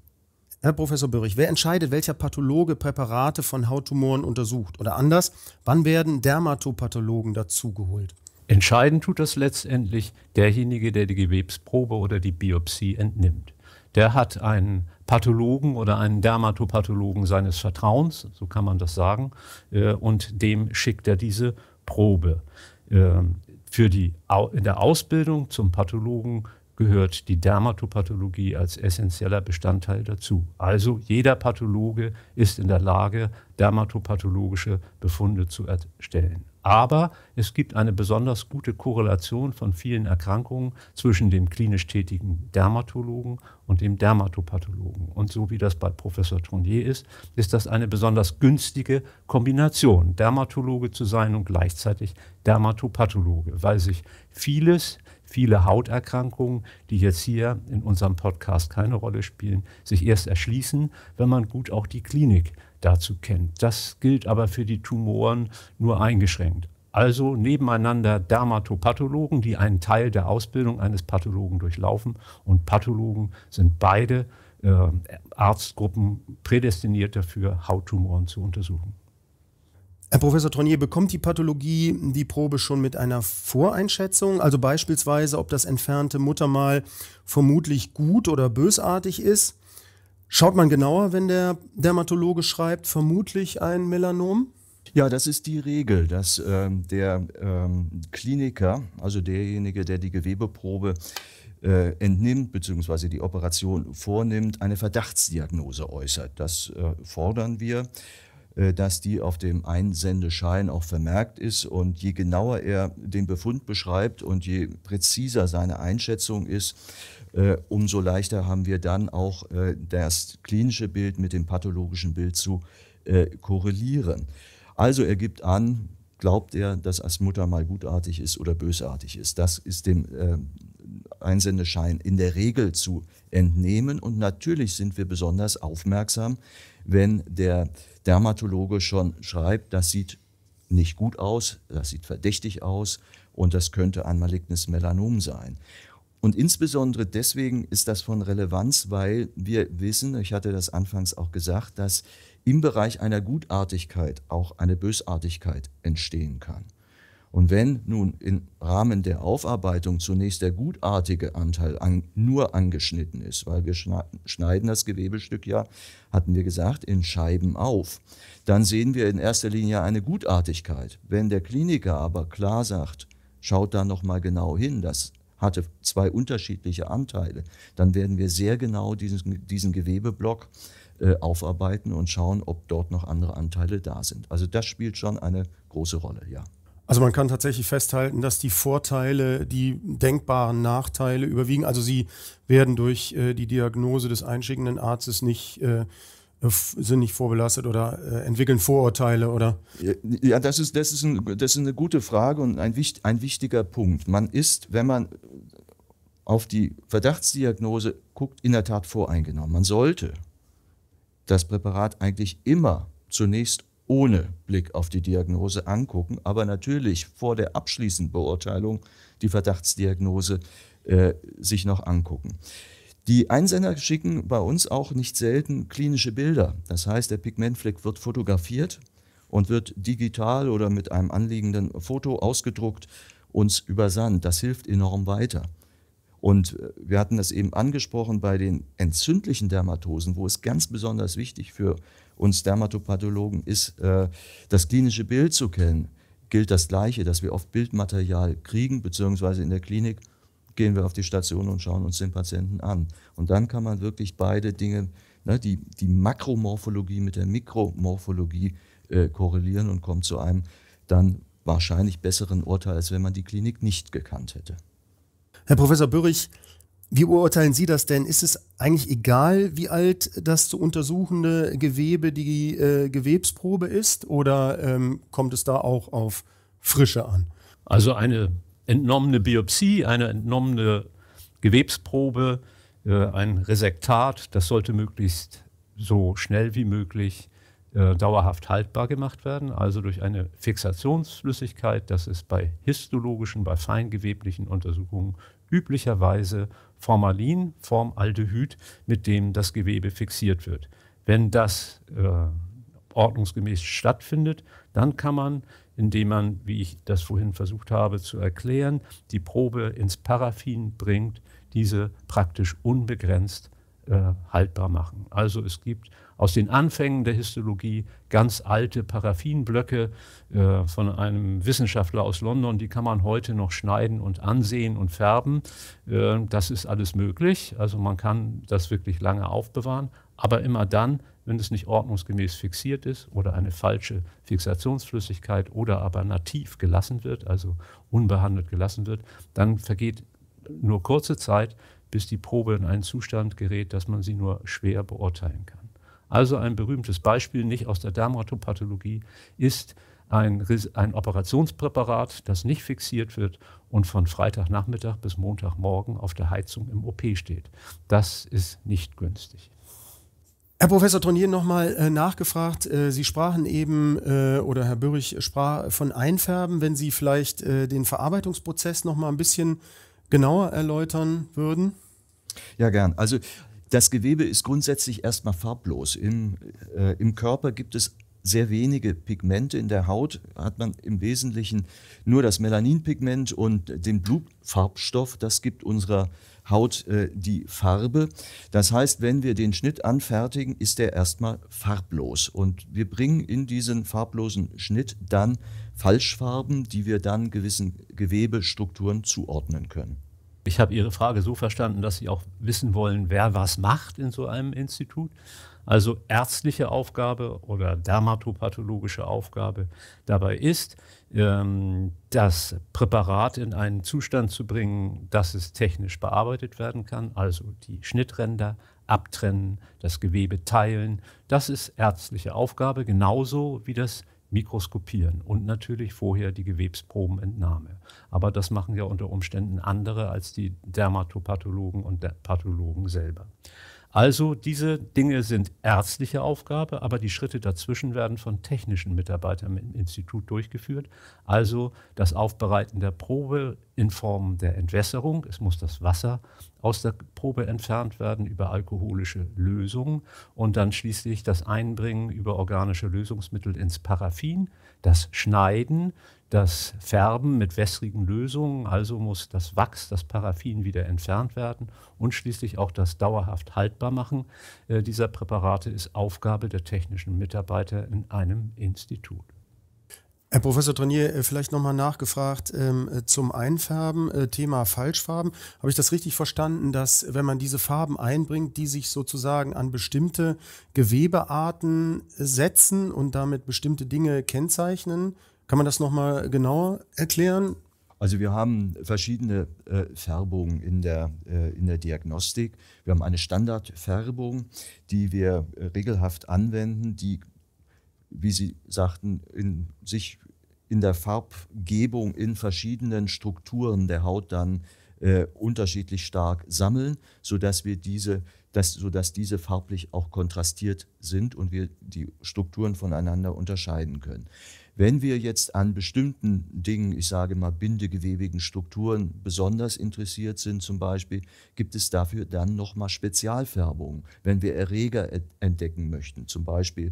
Herr Professor Börrich, wer entscheidet, welcher Pathologe Präparate von Hauttumoren untersucht? Oder anders, wann werden Dermatopathologen dazugeholt? Entscheidend tut das letztendlich derjenige, der die Gewebsprobe oder die Biopsie entnimmt. Der hat einen Pathologen oder einen Dermatopathologen seines Vertrauens, so kann man das sagen, äh, und dem schickt er diese Probe. Ähm, für die, in der Ausbildung zum Pathologen gehört die Dermatopathologie als essentieller Bestandteil dazu. Also jeder Pathologe ist in der Lage, dermatopathologische Befunde zu erstellen. Aber es gibt eine besonders gute Korrelation von vielen Erkrankungen zwischen dem klinisch tätigen Dermatologen und dem Dermatopathologen. Und so wie das bei Professor Tournier ist, ist das eine besonders günstige Kombination, Dermatologe zu sein und gleichzeitig Dermatopathologe, weil sich vieles viele Hauterkrankungen, die jetzt hier in unserem Podcast keine Rolle spielen, sich erst erschließen, wenn man gut auch die Klinik dazu kennt. Das gilt aber für die Tumoren nur eingeschränkt. Also nebeneinander Dermatopathologen, die einen Teil der Ausbildung eines Pathologen durchlaufen. Und Pathologen sind beide äh, Arztgruppen prädestiniert dafür, Hauttumoren zu untersuchen. Herr Professor Tronier, bekommt die Pathologie die Probe schon mit einer Voreinschätzung, also beispielsweise, ob das entfernte Muttermal vermutlich gut oder bösartig ist? Schaut man genauer, wenn der Dermatologe schreibt, vermutlich ein Melanom? Ja, das ist die Regel, dass ähm, der ähm, Kliniker, also derjenige, der die Gewebeprobe äh, entnimmt bzw. die Operation vornimmt, eine Verdachtsdiagnose äußert. Das äh, fordern wir, äh, dass die auf dem Einsendeschein auch vermerkt ist. Und je genauer er den Befund beschreibt und je präziser seine Einschätzung ist, äh, umso leichter haben wir dann auch äh, das klinische Bild mit dem pathologischen Bild zu äh, korrelieren. Also er gibt an, glaubt er, dass Asmutter mal gutartig ist oder bösartig ist. Das ist dem äh, Einsendeschein in der Regel zu entnehmen. Und natürlich sind wir besonders aufmerksam, wenn der Dermatologe schon schreibt, das sieht nicht gut aus, das sieht verdächtig aus und das könnte ein malignes Melanom sein. Und insbesondere deswegen ist das von Relevanz, weil wir wissen, ich hatte das anfangs auch gesagt, dass im Bereich einer Gutartigkeit auch eine Bösartigkeit entstehen kann. Und wenn nun im Rahmen der Aufarbeitung zunächst der gutartige Anteil an, nur angeschnitten ist, weil wir schneiden das Gewebestück ja, hatten wir gesagt, in Scheiben auf, dann sehen wir in erster Linie eine Gutartigkeit. Wenn der Kliniker aber klar sagt, schaut da nochmal genau hin, dass hatte zwei unterschiedliche Anteile, dann werden wir sehr genau diesen, diesen Gewebeblock äh, aufarbeiten und schauen, ob dort noch andere Anteile da sind. Also das spielt schon eine große Rolle, ja. Also man kann tatsächlich festhalten, dass die Vorteile, die denkbaren Nachteile überwiegen. Also sie werden durch äh, die Diagnose des einschickenden Arztes nicht äh, sind nicht vorbelastet oder äh, entwickeln Vorurteile oder? Ja, das ist, das, ist ein, das ist eine gute Frage und ein, ein wichtiger Punkt. Man ist, wenn man auf die Verdachtsdiagnose guckt, in der Tat voreingenommen. Man sollte das Präparat eigentlich immer zunächst ohne Blick auf die Diagnose angucken, aber natürlich vor der abschließenden Beurteilung die Verdachtsdiagnose äh, sich noch angucken. Die Einsender schicken bei uns auch nicht selten klinische Bilder. Das heißt, der Pigmentfleck wird fotografiert und wird digital oder mit einem anliegenden Foto ausgedruckt uns übersandt. Das hilft enorm weiter. Und äh, wir hatten das eben angesprochen bei den entzündlichen Dermatosen, wo es ganz besonders wichtig für uns Dermatopathologen ist, äh, das klinische Bild zu kennen. Gilt das Gleiche, dass wir oft Bildmaterial kriegen, beziehungsweise in der Klinik gehen wir auf die Station und schauen uns den Patienten an. Und dann kann man wirklich beide Dinge, ne, die, die Makromorphologie mit der Mikromorphologie äh, korrelieren und kommt zu einem dann wahrscheinlich besseren Urteil, als wenn man die Klinik nicht gekannt hätte. Herr Professor Bürich, wie beurteilen Sie das denn? Ist es eigentlich egal, wie alt das zu untersuchende Gewebe, die äh, Gewebsprobe ist, oder ähm, kommt es da auch auf Frische an? Also eine entnommene Biopsie, eine entnommene Gewebsprobe, äh, ein Resektat, das sollte möglichst so schnell wie möglich äh, dauerhaft haltbar gemacht werden, also durch eine Fixationsflüssigkeit. Das ist bei histologischen, bei feingeweblichen Untersuchungen üblicherweise Formalin, Formaldehyd, mit dem das Gewebe fixiert wird. Wenn das äh, ordnungsgemäß stattfindet, dann kann man indem man, wie ich das vorhin versucht habe zu erklären, die Probe ins Paraffin bringt, diese praktisch unbegrenzt äh, haltbar machen. Also es gibt aus den Anfängen der Histologie ganz alte Paraffinblöcke äh, von einem Wissenschaftler aus London, die kann man heute noch schneiden und ansehen und färben. Äh, das ist alles möglich, also man kann das wirklich lange aufbewahren, aber immer dann, wenn es nicht ordnungsgemäß fixiert ist oder eine falsche Fixationsflüssigkeit oder aber nativ gelassen wird, also unbehandelt gelassen wird, dann vergeht nur kurze Zeit, bis die Probe in einen Zustand gerät, dass man sie nur schwer beurteilen kann. Also ein berühmtes Beispiel, nicht aus der Dermatopathologie, ist ein, ein Operationspräparat, das nicht fixiert wird und von Freitagnachmittag bis Montagmorgen auf der Heizung im OP steht. Das ist nicht günstig. Herr Professor Tronier, nochmal äh, nachgefragt. Äh, Sie sprachen eben, äh, oder Herr Bürich sprach von Einfärben. Wenn Sie vielleicht äh, den Verarbeitungsprozess nochmal ein bisschen genauer erläutern würden? Ja, gern. Also das Gewebe ist grundsätzlich erstmal farblos. Im, äh, Im Körper gibt es sehr wenige Pigmente. In der Haut hat man im Wesentlichen nur das Melaninpigment und den Blutfarbstoff. Das gibt unserer äh, Haut äh, die Farbe. Das heißt, wenn wir den Schnitt anfertigen, ist der erstmal farblos. Und wir bringen in diesen farblosen Schnitt dann Falschfarben, die wir dann gewissen Gewebestrukturen zuordnen können. Ich habe Ihre Frage so verstanden, dass Sie auch wissen wollen, wer was macht in so einem Institut. Also ärztliche Aufgabe oder dermatopathologische Aufgabe dabei ist, ähm, das Präparat in einen Zustand zu bringen, dass es technisch bearbeitet werden kann. Also die Schnittränder abtrennen, das Gewebe teilen. Das ist ärztliche Aufgabe, genauso wie das Mikroskopieren und natürlich vorher die Gewebsprobenentnahme. Aber das machen ja unter Umständen andere als die Dermatopathologen und der Pathologen selber. Also diese Dinge sind ärztliche Aufgabe, aber die Schritte dazwischen werden von technischen Mitarbeitern im Institut durchgeführt. Also das Aufbereiten der Probe in Form der Entwässerung, es muss das Wasser aus der Probe entfernt werden über alkoholische Lösungen und dann schließlich das Einbringen über organische Lösungsmittel ins Paraffin, das Schneiden, das Färben mit wässrigen Lösungen, also muss das Wachs, das Paraffin wieder entfernt werden und schließlich auch das dauerhaft haltbar machen äh, dieser Präparate ist Aufgabe der technischen Mitarbeiter in einem Institut. Herr Professor Trenier, äh, vielleicht nochmal nachgefragt ähm, äh, zum Einfärben, äh, Thema Falschfarben. Habe ich das richtig verstanden, dass wenn man diese Farben einbringt, die sich sozusagen an bestimmte Gewebearten setzen und damit bestimmte Dinge kennzeichnen? Kann man das nochmal genauer erklären? Also wir haben verschiedene Färbungen in der, in der Diagnostik. Wir haben eine Standardfärbung, die wir regelhaft anwenden, die wie Sie sagten, in sich in der Farbgebung in verschiedenen Strukturen der Haut dann äh, unterschiedlich stark sammeln, sodass wir diese, dass, sodass diese farblich auch kontrastiert sind und wir die Strukturen voneinander unterscheiden können. Wenn wir jetzt an bestimmten Dingen, ich sage mal bindegewebigen Strukturen besonders interessiert sind zum Beispiel, gibt es dafür dann nochmal Spezialfärbungen, wenn wir Erreger entdecken möchten, zum Beispiel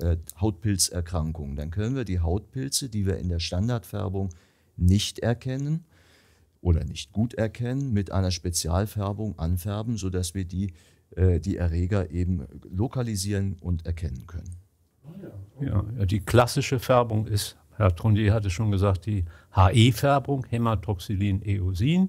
äh, Hautpilzerkrankungen. Dann können wir die Hautpilze, die wir in der Standardfärbung nicht erkennen oder nicht gut erkennen, mit einer Spezialfärbung anfärben, sodass wir die, äh, die Erreger eben lokalisieren und erkennen können. Ja, die klassische Färbung ist, Herr Trondier hatte schon gesagt, die HE-Färbung, Hämatoxylin-Eosin.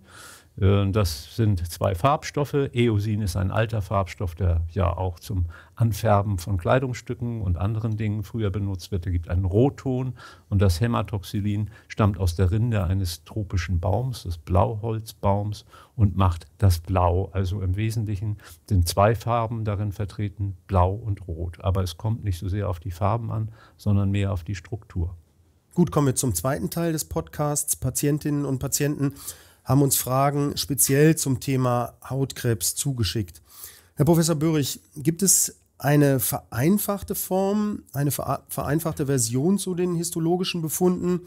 Äh, das sind zwei Farbstoffe. Eosin ist ein alter Farbstoff, der ja auch zum Anfärben von Kleidungsstücken und anderen Dingen früher benutzt wird. Er gibt einen Rotton und das Hämatoxylin stammt aus der Rinde eines tropischen Baums, des Blauholzbaums und macht das Blau. Also im Wesentlichen sind zwei Farben darin vertreten, Blau und Rot. Aber es kommt nicht so sehr auf die Farben an, sondern mehr auf die Struktur. Gut, kommen wir zum zweiten Teil des Podcasts, Patientinnen und Patienten haben uns Fragen speziell zum Thema Hautkrebs zugeschickt. Herr Professor Böhrig, gibt es eine vereinfachte Form, eine vereinfachte Version zu den histologischen Befunden?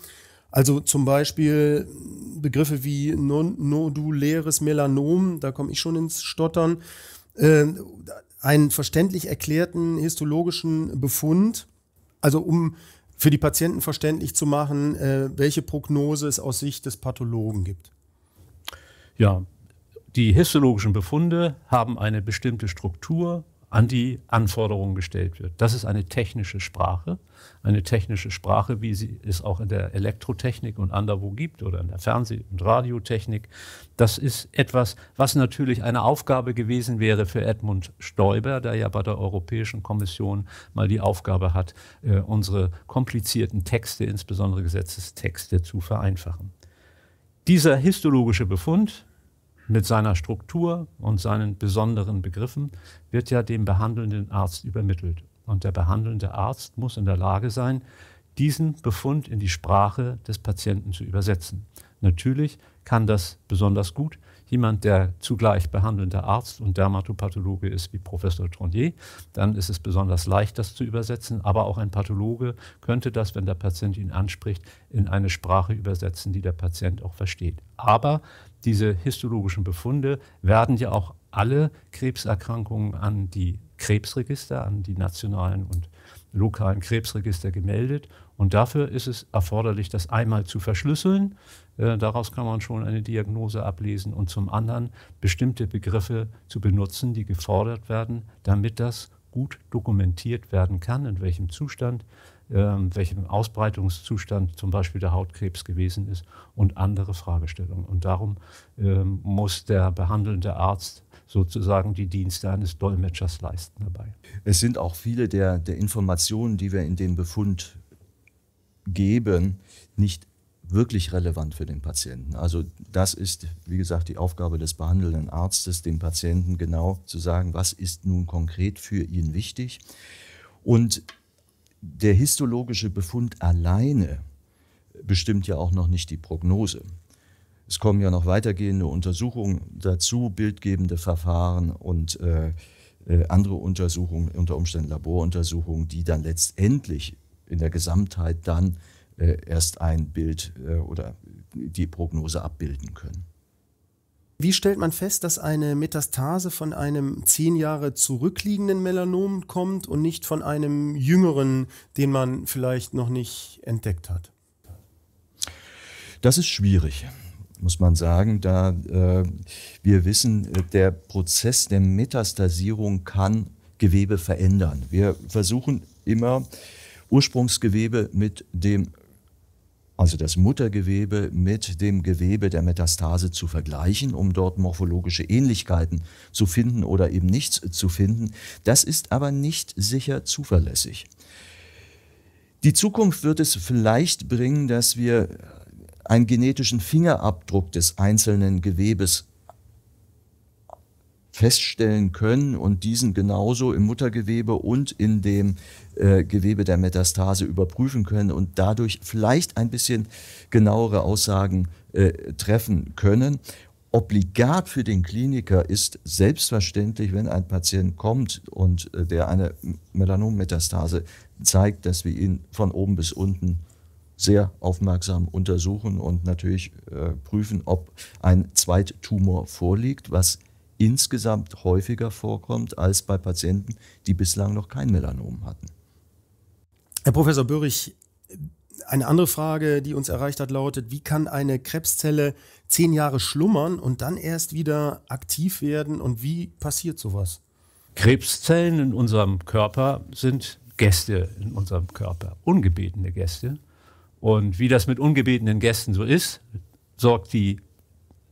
Also zum Beispiel Begriffe wie noduläres Melanom, da komme ich schon ins Stottern, äh, einen verständlich erklärten histologischen Befund, also um für die Patienten verständlich zu machen, äh, welche Prognose es aus Sicht des Pathologen gibt. Ja, die histologischen Befunde haben eine bestimmte Struktur, an die Anforderungen gestellt wird. Das ist eine technische Sprache, eine technische Sprache, wie sie es auch in der Elektrotechnik und anderwo gibt oder in der Fernseh- und Radiotechnik. Das ist etwas, was natürlich eine Aufgabe gewesen wäre für Edmund Stoiber, der ja bei der Europäischen Kommission mal die Aufgabe hat, äh, unsere komplizierten Texte, insbesondere Gesetzestexte, zu vereinfachen. Dieser histologische Befund mit seiner Struktur und seinen besonderen Begriffen wird ja dem behandelnden Arzt übermittelt. Und der behandelnde Arzt muss in der Lage sein, diesen Befund in die Sprache des Patienten zu übersetzen. Natürlich kann das besonders gut jemand, der zugleich behandelnder Arzt und Dermatopathologe ist, wie Professor Trondier, dann ist es besonders leicht, das zu übersetzen. Aber auch ein Pathologe könnte das, wenn der Patient ihn anspricht, in eine Sprache übersetzen, die der Patient auch versteht. Aber diese histologischen Befunde werden ja auch alle Krebserkrankungen an die Krebsregister, an die nationalen und lokalen Krebsregister gemeldet. Und dafür ist es erforderlich, das einmal zu verschlüsseln. Äh, daraus kann man schon eine Diagnose ablesen und zum anderen bestimmte Begriffe zu benutzen, die gefordert werden, damit das gut dokumentiert werden kann, in welchem Zustand ähm, welchem Ausbreitungszustand zum Beispiel der Hautkrebs gewesen ist und andere Fragestellungen. Und darum ähm, muss der behandelnde Arzt sozusagen die Dienste eines Dolmetschers leisten dabei. Es sind auch viele der, der Informationen, die wir in dem Befund geben, nicht wirklich relevant für den Patienten. Also das ist, wie gesagt, die Aufgabe des behandelnden Arztes, dem Patienten genau zu sagen, was ist nun konkret für ihn wichtig. Und der histologische Befund alleine bestimmt ja auch noch nicht die Prognose. Es kommen ja noch weitergehende Untersuchungen dazu, bildgebende Verfahren und äh, äh, andere Untersuchungen, unter Umständen Laboruntersuchungen, die dann letztendlich in der Gesamtheit dann äh, erst ein Bild äh, oder die Prognose abbilden können. Wie stellt man fest, dass eine Metastase von einem zehn Jahre zurückliegenden Melanom kommt und nicht von einem jüngeren, den man vielleicht noch nicht entdeckt hat? Das ist schwierig, muss man sagen, da äh, wir wissen, äh, der Prozess der Metastasierung kann Gewebe verändern. Wir versuchen immer Ursprungsgewebe mit dem also das Muttergewebe, mit dem Gewebe der Metastase zu vergleichen, um dort morphologische Ähnlichkeiten zu finden oder eben nichts zu finden. Das ist aber nicht sicher zuverlässig. Die Zukunft wird es vielleicht bringen, dass wir einen genetischen Fingerabdruck des einzelnen Gewebes feststellen können und diesen genauso im Muttergewebe und in dem äh, Gewebe der Metastase überprüfen können und dadurch vielleicht ein bisschen genauere Aussagen äh, treffen können. Obligat für den Kliniker ist selbstverständlich, wenn ein Patient kommt und äh, der eine Melanommetastase zeigt, dass wir ihn von oben bis unten sehr aufmerksam untersuchen und natürlich äh, prüfen, ob ein Zweittumor vorliegt, was insgesamt häufiger vorkommt als bei Patienten, die bislang noch kein Melanom hatten. Herr Professor Böhrig, eine andere Frage, die uns erreicht hat, lautet, wie kann eine Krebszelle zehn Jahre schlummern und dann erst wieder aktiv werden und wie passiert sowas? Krebszellen in unserem Körper sind Gäste in unserem Körper, ungebetene Gäste. Und wie das mit ungebetenen Gästen so ist, sorgt die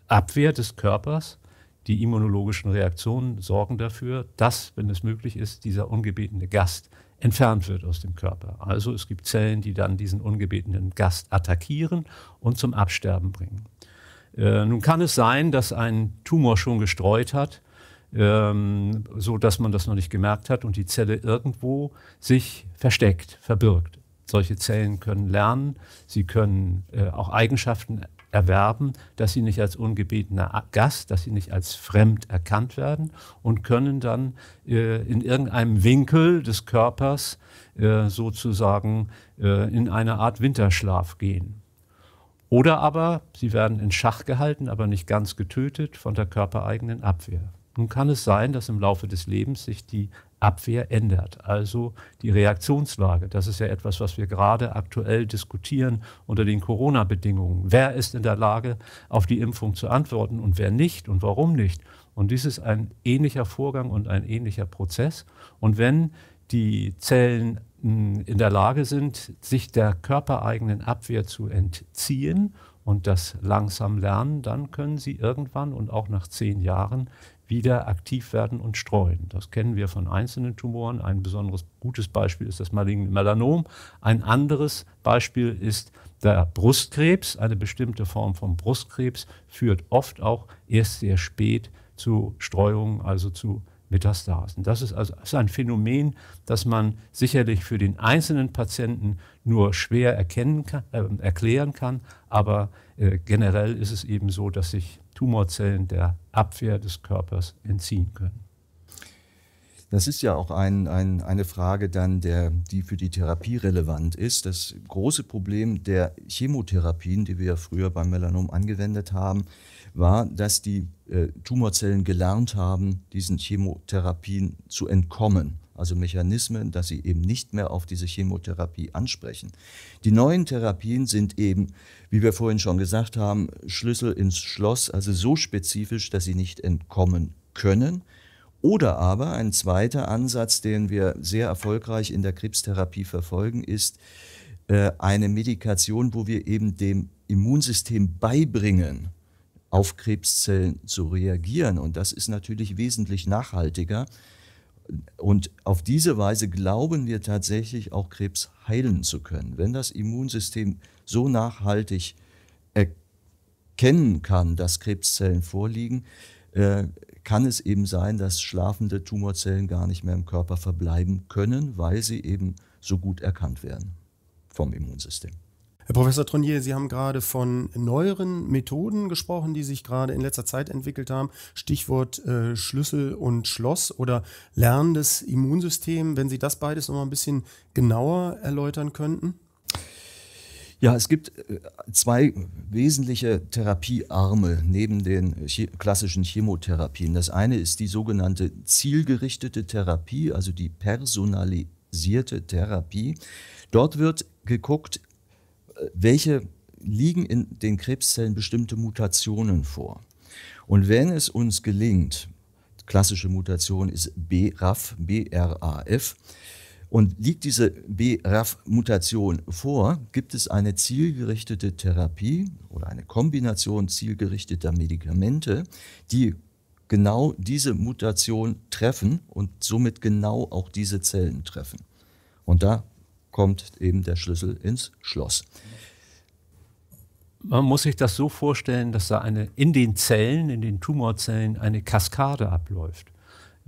Abwehr des Körpers, die immunologischen Reaktionen sorgen dafür, dass, wenn es möglich ist, dieser ungebetene Gast entfernt wird aus dem Körper. Also es gibt Zellen, die dann diesen ungebetenen Gast attackieren und zum Absterben bringen. Äh, nun kann es sein, dass ein Tumor schon gestreut hat, ähm, so dass man das noch nicht gemerkt hat und die Zelle irgendwo sich versteckt, verbirgt. Solche Zellen können lernen, sie können äh, auch Eigenschaften erwerben, dass sie nicht als ungebetener Gast, dass sie nicht als fremd erkannt werden und können dann äh, in irgendeinem Winkel des Körpers äh, sozusagen äh, in eine Art Winterschlaf gehen. Oder aber sie werden in Schach gehalten, aber nicht ganz getötet von der körpereigenen Abwehr. Nun kann es sein, dass im Laufe des Lebens sich die Abwehr ändert. Also die Reaktionslage, das ist ja etwas, was wir gerade aktuell diskutieren unter den Corona-Bedingungen. Wer ist in der Lage, auf die Impfung zu antworten und wer nicht und warum nicht? Und dies ist ein ähnlicher Vorgang und ein ähnlicher Prozess. Und wenn die Zellen hm, in der Lage sind, sich der körpereigenen Abwehr zu entziehen und das langsam lernen, dann können sie irgendwann und auch nach zehn Jahren wieder aktiv werden und streuen. Das kennen wir von einzelnen Tumoren. Ein besonderes gutes Beispiel ist das maligne Melanom. Ein anderes Beispiel ist der Brustkrebs. Eine bestimmte Form von Brustkrebs führt oft auch erst sehr spät zu Streuungen, also zu Metastasen. Das ist also ein Phänomen, das man sicherlich für den einzelnen Patienten nur schwer erkennen kann, äh, erklären kann, aber äh, generell ist es eben so, dass sich Tumorzellen der Abwehr des Körpers entziehen können. Das ist ja auch ein, ein, eine Frage dann, der, die für die Therapie relevant ist. Das große Problem der Chemotherapien, die wir ja früher beim Melanom angewendet haben, war, dass die äh, Tumorzellen gelernt haben, diesen Chemotherapien zu entkommen also Mechanismen, dass sie eben nicht mehr auf diese Chemotherapie ansprechen. Die neuen Therapien sind eben, wie wir vorhin schon gesagt haben, Schlüssel ins Schloss, also so spezifisch, dass sie nicht entkommen können. Oder aber ein zweiter Ansatz, den wir sehr erfolgreich in der Krebstherapie verfolgen, ist äh, eine Medikation, wo wir eben dem Immunsystem beibringen, auf Krebszellen zu reagieren. Und das ist natürlich wesentlich nachhaltiger, und auf diese Weise glauben wir tatsächlich auch Krebs heilen zu können. Wenn das Immunsystem so nachhaltig erkennen kann, dass Krebszellen vorliegen, äh, kann es eben sein, dass schlafende Tumorzellen gar nicht mehr im Körper verbleiben können, weil sie eben so gut erkannt werden vom Immunsystem. Herr Professor Tronier, Sie haben gerade von neueren Methoden gesprochen, die sich gerade in letzter Zeit entwickelt haben. Stichwort äh, Schlüssel und Schloss oder lernendes Immunsystem. Wenn Sie das beides noch mal ein bisschen genauer erläutern könnten. Ja, es gibt äh, zwei wesentliche Therapiearme neben den klassischen Chemotherapien. Das eine ist die sogenannte zielgerichtete Therapie, also die personalisierte Therapie. Dort wird geguckt, welche liegen in den Krebszellen bestimmte Mutationen vor. Und wenn es uns gelingt, klassische Mutation ist BRAF, B-R-A-F, und liegt diese BRAF-Mutation vor, gibt es eine zielgerichtete Therapie oder eine Kombination zielgerichteter Medikamente, die genau diese Mutation treffen und somit genau auch diese Zellen treffen. Und da kommt eben der Schlüssel ins Schloss. Man muss sich das so vorstellen, dass da eine, in den Zellen, in den Tumorzellen, eine Kaskade abläuft.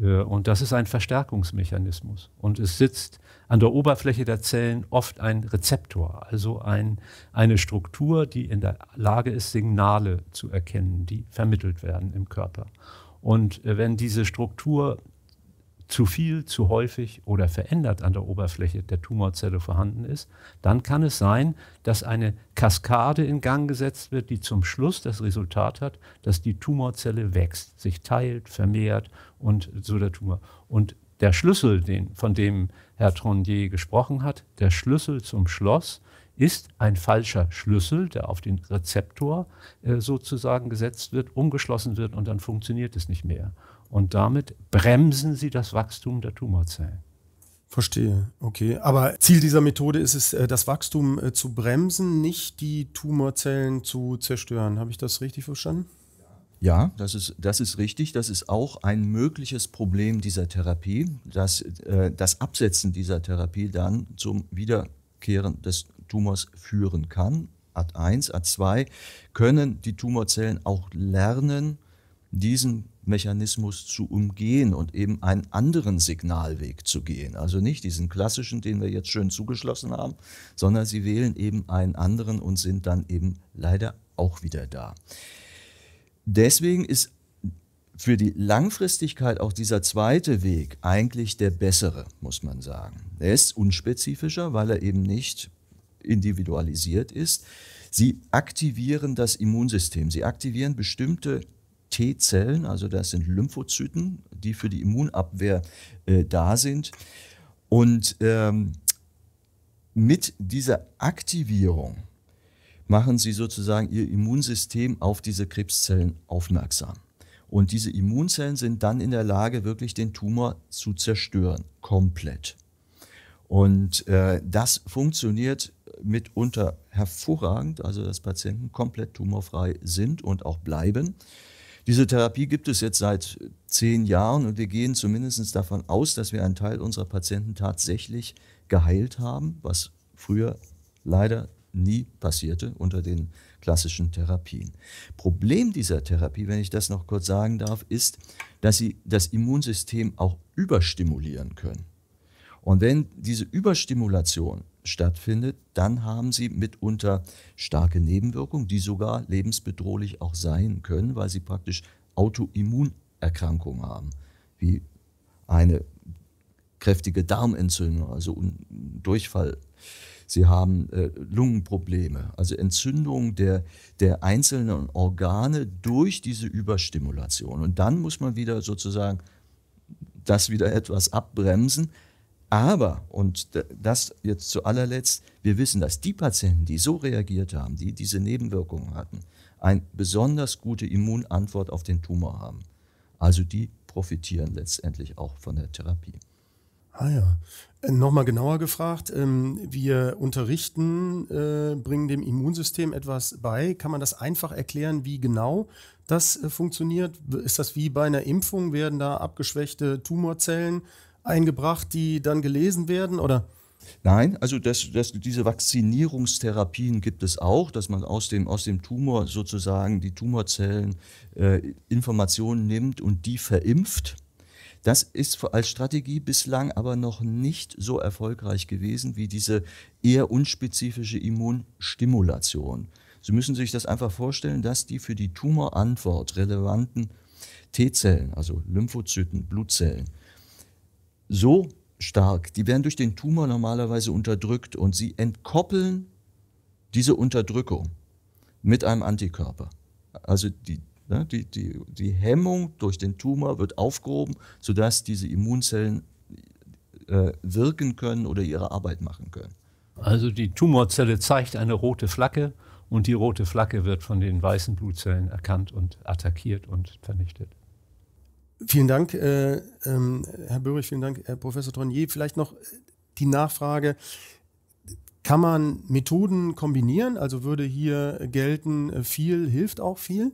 Äh, und das ist ein Verstärkungsmechanismus. Und es sitzt an der Oberfläche der Zellen oft ein Rezeptor, also ein, eine Struktur, die in der Lage ist, Signale zu erkennen, die vermittelt werden im Körper. Und äh, wenn diese Struktur zu viel, zu häufig oder verändert an der Oberfläche der Tumorzelle vorhanden ist, dann kann es sein, dass eine Kaskade in Gang gesetzt wird, die zum Schluss das Resultat hat, dass die Tumorzelle wächst, sich teilt, vermehrt und so der Tumor. Und der Schlüssel, den, von dem Herr Trondier gesprochen hat, der Schlüssel zum Schloss, ist ein falscher Schlüssel, der auf den Rezeptor äh, sozusagen gesetzt wird, umgeschlossen wird und dann funktioniert es nicht mehr und damit bremsen sie das Wachstum der Tumorzellen. Verstehe, okay. Aber Ziel dieser Methode ist es, äh, das Wachstum äh, zu bremsen, nicht die Tumorzellen zu zerstören. Habe ich das richtig verstanden? Ja, das ist, das ist richtig. Das ist auch ein mögliches Problem dieser Therapie, dass äh, das Absetzen dieser Therapie dann zum Wiederkehren des Tumors führen kann. Art 1, Art 2 können die Tumorzellen auch lernen, diesen Mechanismus zu umgehen und eben einen anderen Signalweg zu gehen. Also nicht diesen klassischen, den wir jetzt schön zugeschlossen haben, sondern sie wählen eben einen anderen und sind dann eben leider auch wieder da. Deswegen ist für die Langfristigkeit auch dieser zweite Weg eigentlich der bessere, muss man sagen. Er ist unspezifischer, weil er eben nicht individualisiert ist. Sie aktivieren das Immunsystem. Sie aktivieren bestimmte T-Zellen, also das sind Lymphozyten, die für die Immunabwehr äh, da sind. Und ähm, mit dieser Aktivierung machen sie sozusagen ihr Immunsystem auf diese Krebszellen aufmerksam. Und diese Immunzellen sind dann in der Lage, wirklich den Tumor zu zerstören, komplett. Und äh, das funktioniert mitunter hervorragend, also dass Patienten komplett tumorfrei sind und auch bleiben. Diese Therapie gibt es jetzt seit zehn Jahren und wir gehen zumindest davon aus, dass wir einen Teil unserer Patienten tatsächlich geheilt haben, was früher leider nie passierte unter den klassischen Therapien. Problem dieser Therapie, wenn ich das noch kurz sagen darf, ist, dass sie das Immunsystem auch überstimulieren können. Und wenn diese Überstimulation stattfindet, dann haben sie mitunter starke Nebenwirkungen, die sogar lebensbedrohlich auch sein können, weil sie praktisch Autoimmunerkrankungen haben, wie eine kräftige Darmentzündung, also Durchfall. Sie haben äh, Lungenprobleme, also Entzündung der, der einzelnen Organe durch diese Überstimulation. Und dann muss man wieder sozusagen das wieder etwas abbremsen, aber, und das jetzt zu allerletzt, wir wissen, dass die Patienten, die so reagiert haben, die diese Nebenwirkungen hatten, eine besonders gute Immunantwort auf den Tumor haben. Also die profitieren letztendlich auch von der Therapie. Ah ja. Äh, nochmal genauer gefragt, ähm, wir unterrichten, äh, bringen dem Immunsystem etwas bei. Kann man das einfach erklären, wie genau das äh, funktioniert? Ist das wie bei einer Impfung? Werden da abgeschwächte Tumorzellen eingebracht, die dann gelesen werden oder? Nein, also das, das, diese Vakzinierungstherapien gibt es auch, dass man aus dem, aus dem Tumor sozusagen die Tumorzellen äh, Informationen nimmt und die verimpft. Das ist als Strategie bislang aber noch nicht so erfolgreich gewesen wie diese eher unspezifische Immunstimulation. Sie müssen sich das einfach vorstellen, dass die für die Tumorantwort relevanten T-Zellen, also Lymphozyten, Blutzellen, so stark. Die werden durch den Tumor normalerweise unterdrückt und sie entkoppeln diese Unterdrückung mit einem Antikörper. Also die, ne, die, die, die Hemmung durch den Tumor wird aufgehoben, sodass diese Immunzellen äh, wirken können oder ihre Arbeit machen können. Also die Tumorzelle zeigt eine rote Flagge und die rote Flagge wird von den weißen Blutzellen erkannt und attackiert und vernichtet. Vielen Dank, äh, äh, Herr Böhrig, vielen Dank, Herr Professor Tronnier. Vielleicht noch äh, die Nachfrage, kann man Methoden kombinieren? Also würde hier gelten, äh, viel hilft auch viel?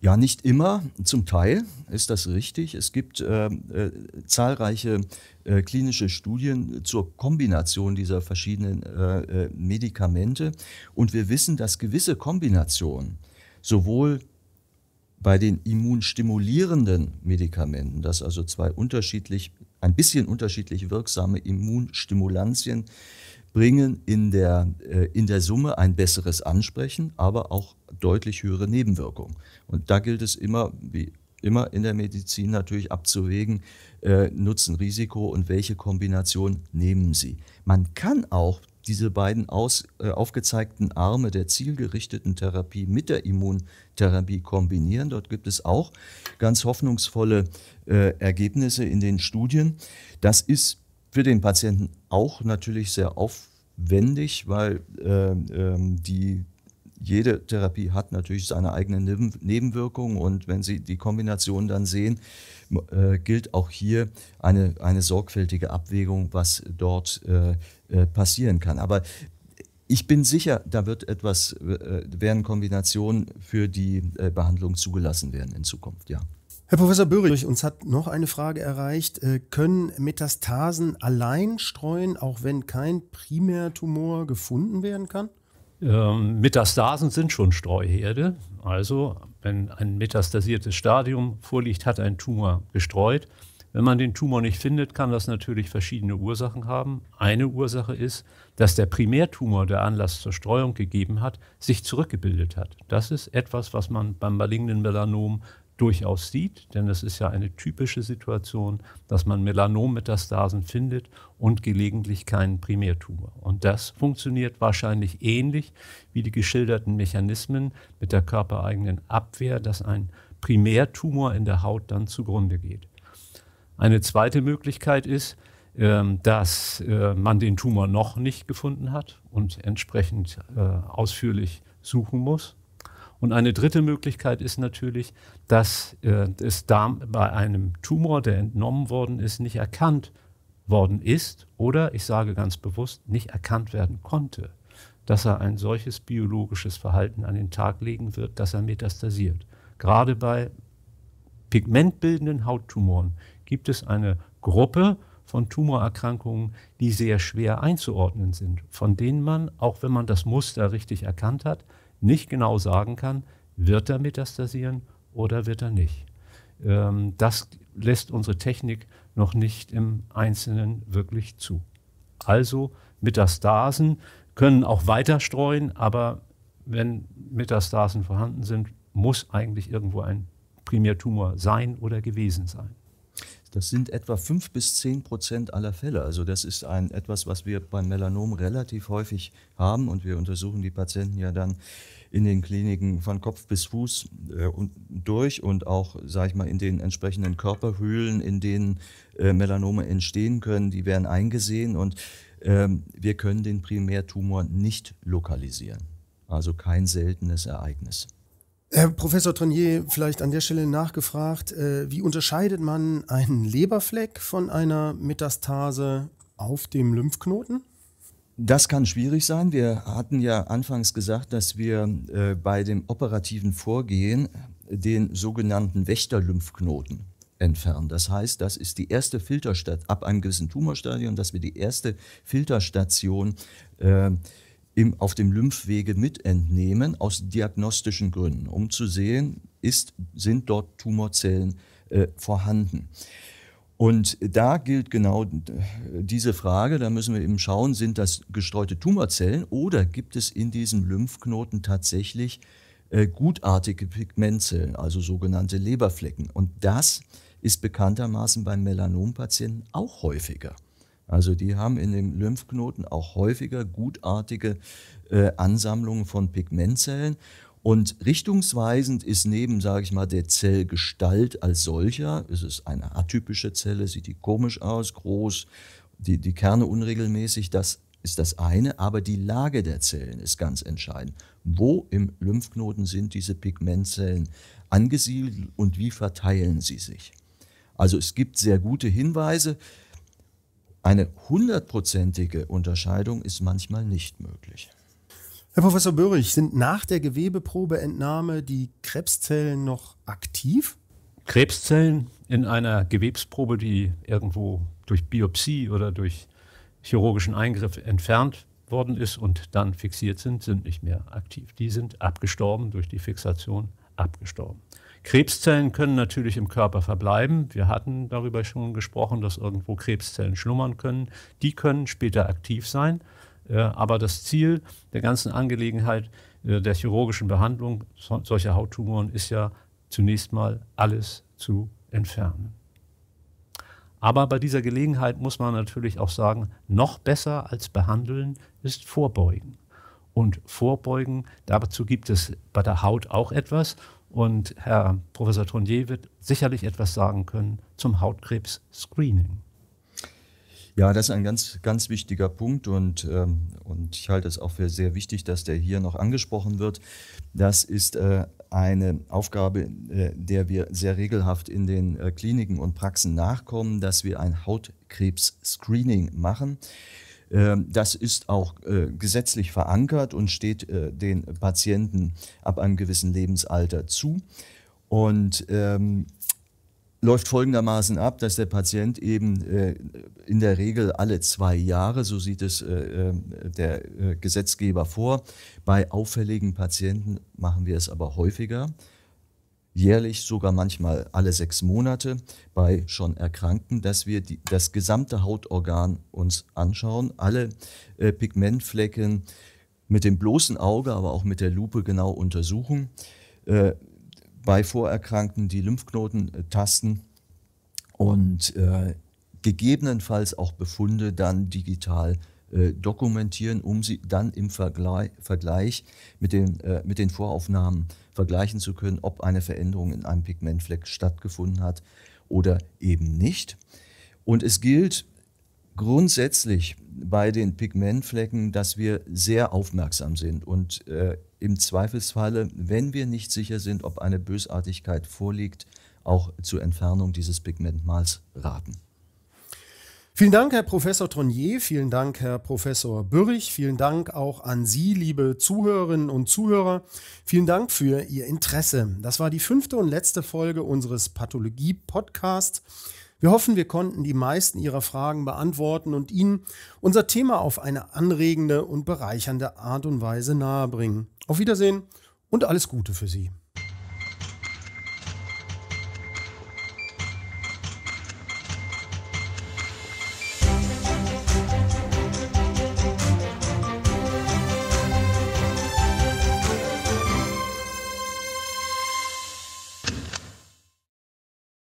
Ja, nicht immer. Zum Teil ist das richtig. Es gibt äh, äh, zahlreiche äh, klinische Studien zur Kombination dieser verschiedenen äh, Medikamente. Und wir wissen, dass gewisse Kombinationen sowohl bei den immunstimulierenden Medikamenten, dass also zwei unterschiedlich, ein bisschen unterschiedlich wirksame Immunstimulantien bringen in der, äh, in der Summe ein besseres Ansprechen, aber auch deutlich höhere Nebenwirkungen. Und da gilt es immer, wie immer in der Medizin natürlich abzuwägen, äh, Nutzen, Risiko und welche Kombination nehmen Sie. Man kann auch diese beiden aus, äh, aufgezeigten Arme der zielgerichteten Therapie mit der Immuntherapie kombinieren. Dort gibt es auch ganz hoffnungsvolle äh, Ergebnisse in den Studien. Das ist für den Patienten auch natürlich sehr aufwendig, weil äh, ähm, die jede Therapie hat natürlich seine eigenen Nebenwirkungen und wenn Sie die Kombination dann sehen, äh, gilt auch hier eine, eine sorgfältige Abwägung, was dort äh, äh passieren kann. Aber ich bin sicher, da wird etwas, äh, werden Kombinationen für die äh, Behandlung zugelassen werden in Zukunft, ja. Herr Professor Böhrig, uns hat noch eine Frage erreicht. Äh, können Metastasen allein streuen, auch wenn kein Primärtumor gefunden werden kann? Ähm, Metastasen sind schon Streuherde. Also, wenn ein metastasiertes Stadium vorliegt, hat ein Tumor gestreut. Wenn man den Tumor nicht findet, kann das natürlich verschiedene Ursachen haben. Eine Ursache ist, dass der Primärtumor, der Anlass zur Streuung gegeben hat, sich zurückgebildet hat. Das ist etwas, was man beim malignen Melanom durchaus sieht, denn es ist ja eine typische Situation, dass man melanom findet und gelegentlich keinen Primärtumor. Und das funktioniert wahrscheinlich ähnlich wie die geschilderten Mechanismen mit der körpereigenen Abwehr, dass ein Primärtumor in der Haut dann zugrunde geht. Eine zweite Möglichkeit ist, ähm, dass äh, man den Tumor noch nicht gefunden hat und entsprechend äh, ausführlich suchen muss. Und eine dritte Möglichkeit ist natürlich, dass äh, es da bei einem Tumor, der entnommen worden ist, nicht erkannt worden ist oder, ich sage ganz bewusst, nicht erkannt werden konnte, dass er ein solches biologisches Verhalten an den Tag legen wird, dass er metastasiert. Gerade bei pigmentbildenden Hauttumoren gibt es eine Gruppe von Tumorerkrankungen, die sehr schwer einzuordnen sind, von denen man, auch wenn man das Muster richtig erkannt hat, nicht genau sagen kann, wird er metastasieren oder wird er nicht. Ähm, das lässt unsere Technik noch nicht im Einzelnen wirklich zu. Also Metastasen können auch weiter streuen, aber wenn Metastasen vorhanden sind, muss eigentlich irgendwo ein Primärtumor sein oder gewesen sein. Das sind etwa 5 bis 10 Prozent aller Fälle. Also das ist ein, etwas, was wir beim Melanom relativ häufig haben. Und wir untersuchen die Patienten ja dann in den Kliniken von Kopf bis Fuß äh, und durch und auch, sage ich mal, in den entsprechenden Körperhöhlen, in denen äh, Melanome entstehen können, die werden eingesehen und ähm, wir können den Primärtumor nicht lokalisieren. Also kein seltenes Ereignis. Herr Professor Trenier, vielleicht an der Stelle nachgefragt, äh, wie unterscheidet man einen Leberfleck von einer Metastase auf dem Lymphknoten? Das kann schwierig sein. Wir hatten ja anfangs gesagt, dass wir äh, bei dem operativen Vorgehen den sogenannten Wächterlymphknoten entfernen. Das heißt, das ist die erste Filterstation, ab einem gewissen Tumorstadium, dass wir die erste Filterstation äh, im, auf dem Lymphwege mit entnehmen, aus diagnostischen Gründen, um zu sehen, ist, sind dort Tumorzellen äh, vorhanden. Und da gilt genau diese Frage, da müssen wir eben schauen, sind das gestreute Tumorzellen oder gibt es in diesem Lymphknoten tatsächlich äh, gutartige Pigmentzellen, also sogenannte Leberflecken. Und das ist bekanntermaßen beim Melanompatienten auch häufiger. Also die haben in dem Lymphknoten auch häufiger gutartige äh, Ansammlungen von Pigmentzellen. Und richtungsweisend ist neben, sage ich mal, der Zellgestalt als solcher, ist es eine atypische Zelle, sieht die komisch aus, groß, die, die Kerne unregelmäßig, das ist das eine, aber die Lage der Zellen ist ganz entscheidend. Wo im Lymphknoten sind diese Pigmentzellen angesiedelt und wie verteilen sie sich? Also es gibt sehr gute Hinweise, eine hundertprozentige Unterscheidung ist manchmal nicht möglich. Herr Professor Böhrig, sind nach der Gewebeprobeentnahme die Krebszellen noch aktiv? Krebszellen in einer Gewebsprobe, die irgendwo durch Biopsie oder durch chirurgischen Eingriff entfernt worden ist und dann fixiert sind, sind nicht mehr aktiv. Die sind abgestorben durch die Fixation abgestorben. Krebszellen können natürlich im Körper verbleiben. Wir hatten darüber schon gesprochen, dass irgendwo Krebszellen schlummern können. Die können später aktiv sein. Äh, aber das Ziel der ganzen Angelegenheit äh, der chirurgischen Behandlung solcher Hauttumoren ist ja zunächst mal alles zu entfernen. Aber bei dieser Gelegenheit muss man natürlich auch sagen, noch besser als behandeln ist vorbeugen. Und vorbeugen, dazu gibt es bei der Haut auch etwas, und Herr Professor Tournier wird sicherlich etwas sagen können zum Hautkrebs-Screening. Ja, das ist ein ganz, ganz wichtiger Punkt und, ähm, und ich halte es auch für sehr wichtig, dass der hier noch angesprochen wird. Das ist äh, eine Aufgabe, äh, der wir sehr regelhaft in den äh, Kliniken und Praxen nachkommen, dass wir ein Hautkrebs-Screening machen. Ähm, das ist auch äh, gesetzlich verankert und steht äh, den Patienten ab einem gewissen Lebensalter zu. Und ähm, läuft folgendermaßen ab, dass der Patient eben äh, in der Regel alle zwei Jahre, so sieht es äh, ähm, der äh, Gesetzgeber vor, bei auffälligen Patienten machen wir es aber häufiger, jährlich, sogar manchmal alle sechs Monate bei schon Erkrankten, dass wir die, das gesamte Hautorgan uns anschauen, alle äh, Pigmentflecken mit dem bloßen Auge, aber auch mit der Lupe genau untersuchen. Äh, bei Vorerkrankten die Lymphknoten äh, tasten und äh, gegebenenfalls auch Befunde dann digital äh, dokumentieren, um sie dann im Vergleich, Vergleich mit, den, äh, mit den Voraufnahmen vergleichen zu können, ob eine Veränderung in einem Pigmentfleck stattgefunden hat oder eben nicht. Und es gilt grundsätzlich bei den Pigmentflecken, dass wir sehr aufmerksam sind und äh, im Zweifelsfalle, wenn wir nicht sicher sind, ob eine Bösartigkeit vorliegt, auch zur Entfernung dieses Pigmentmals raten. Vielen Dank, Herr Professor Tronier, vielen Dank, Herr Professor Bürrich, vielen Dank auch an Sie, liebe Zuhörerinnen und Zuhörer. Vielen Dank für Ihr Interesse. Das war die fünfte und letzte Folge unseres Pathologie-Podcasts. Wir hoffen, wir konnten die meisten Ihrer Fragen beantworten und Ihnen unser Thema auf eine anregende und bereichernde Art und Weise nahebringen. Auf Wiedersehen und alles Gute für Sie.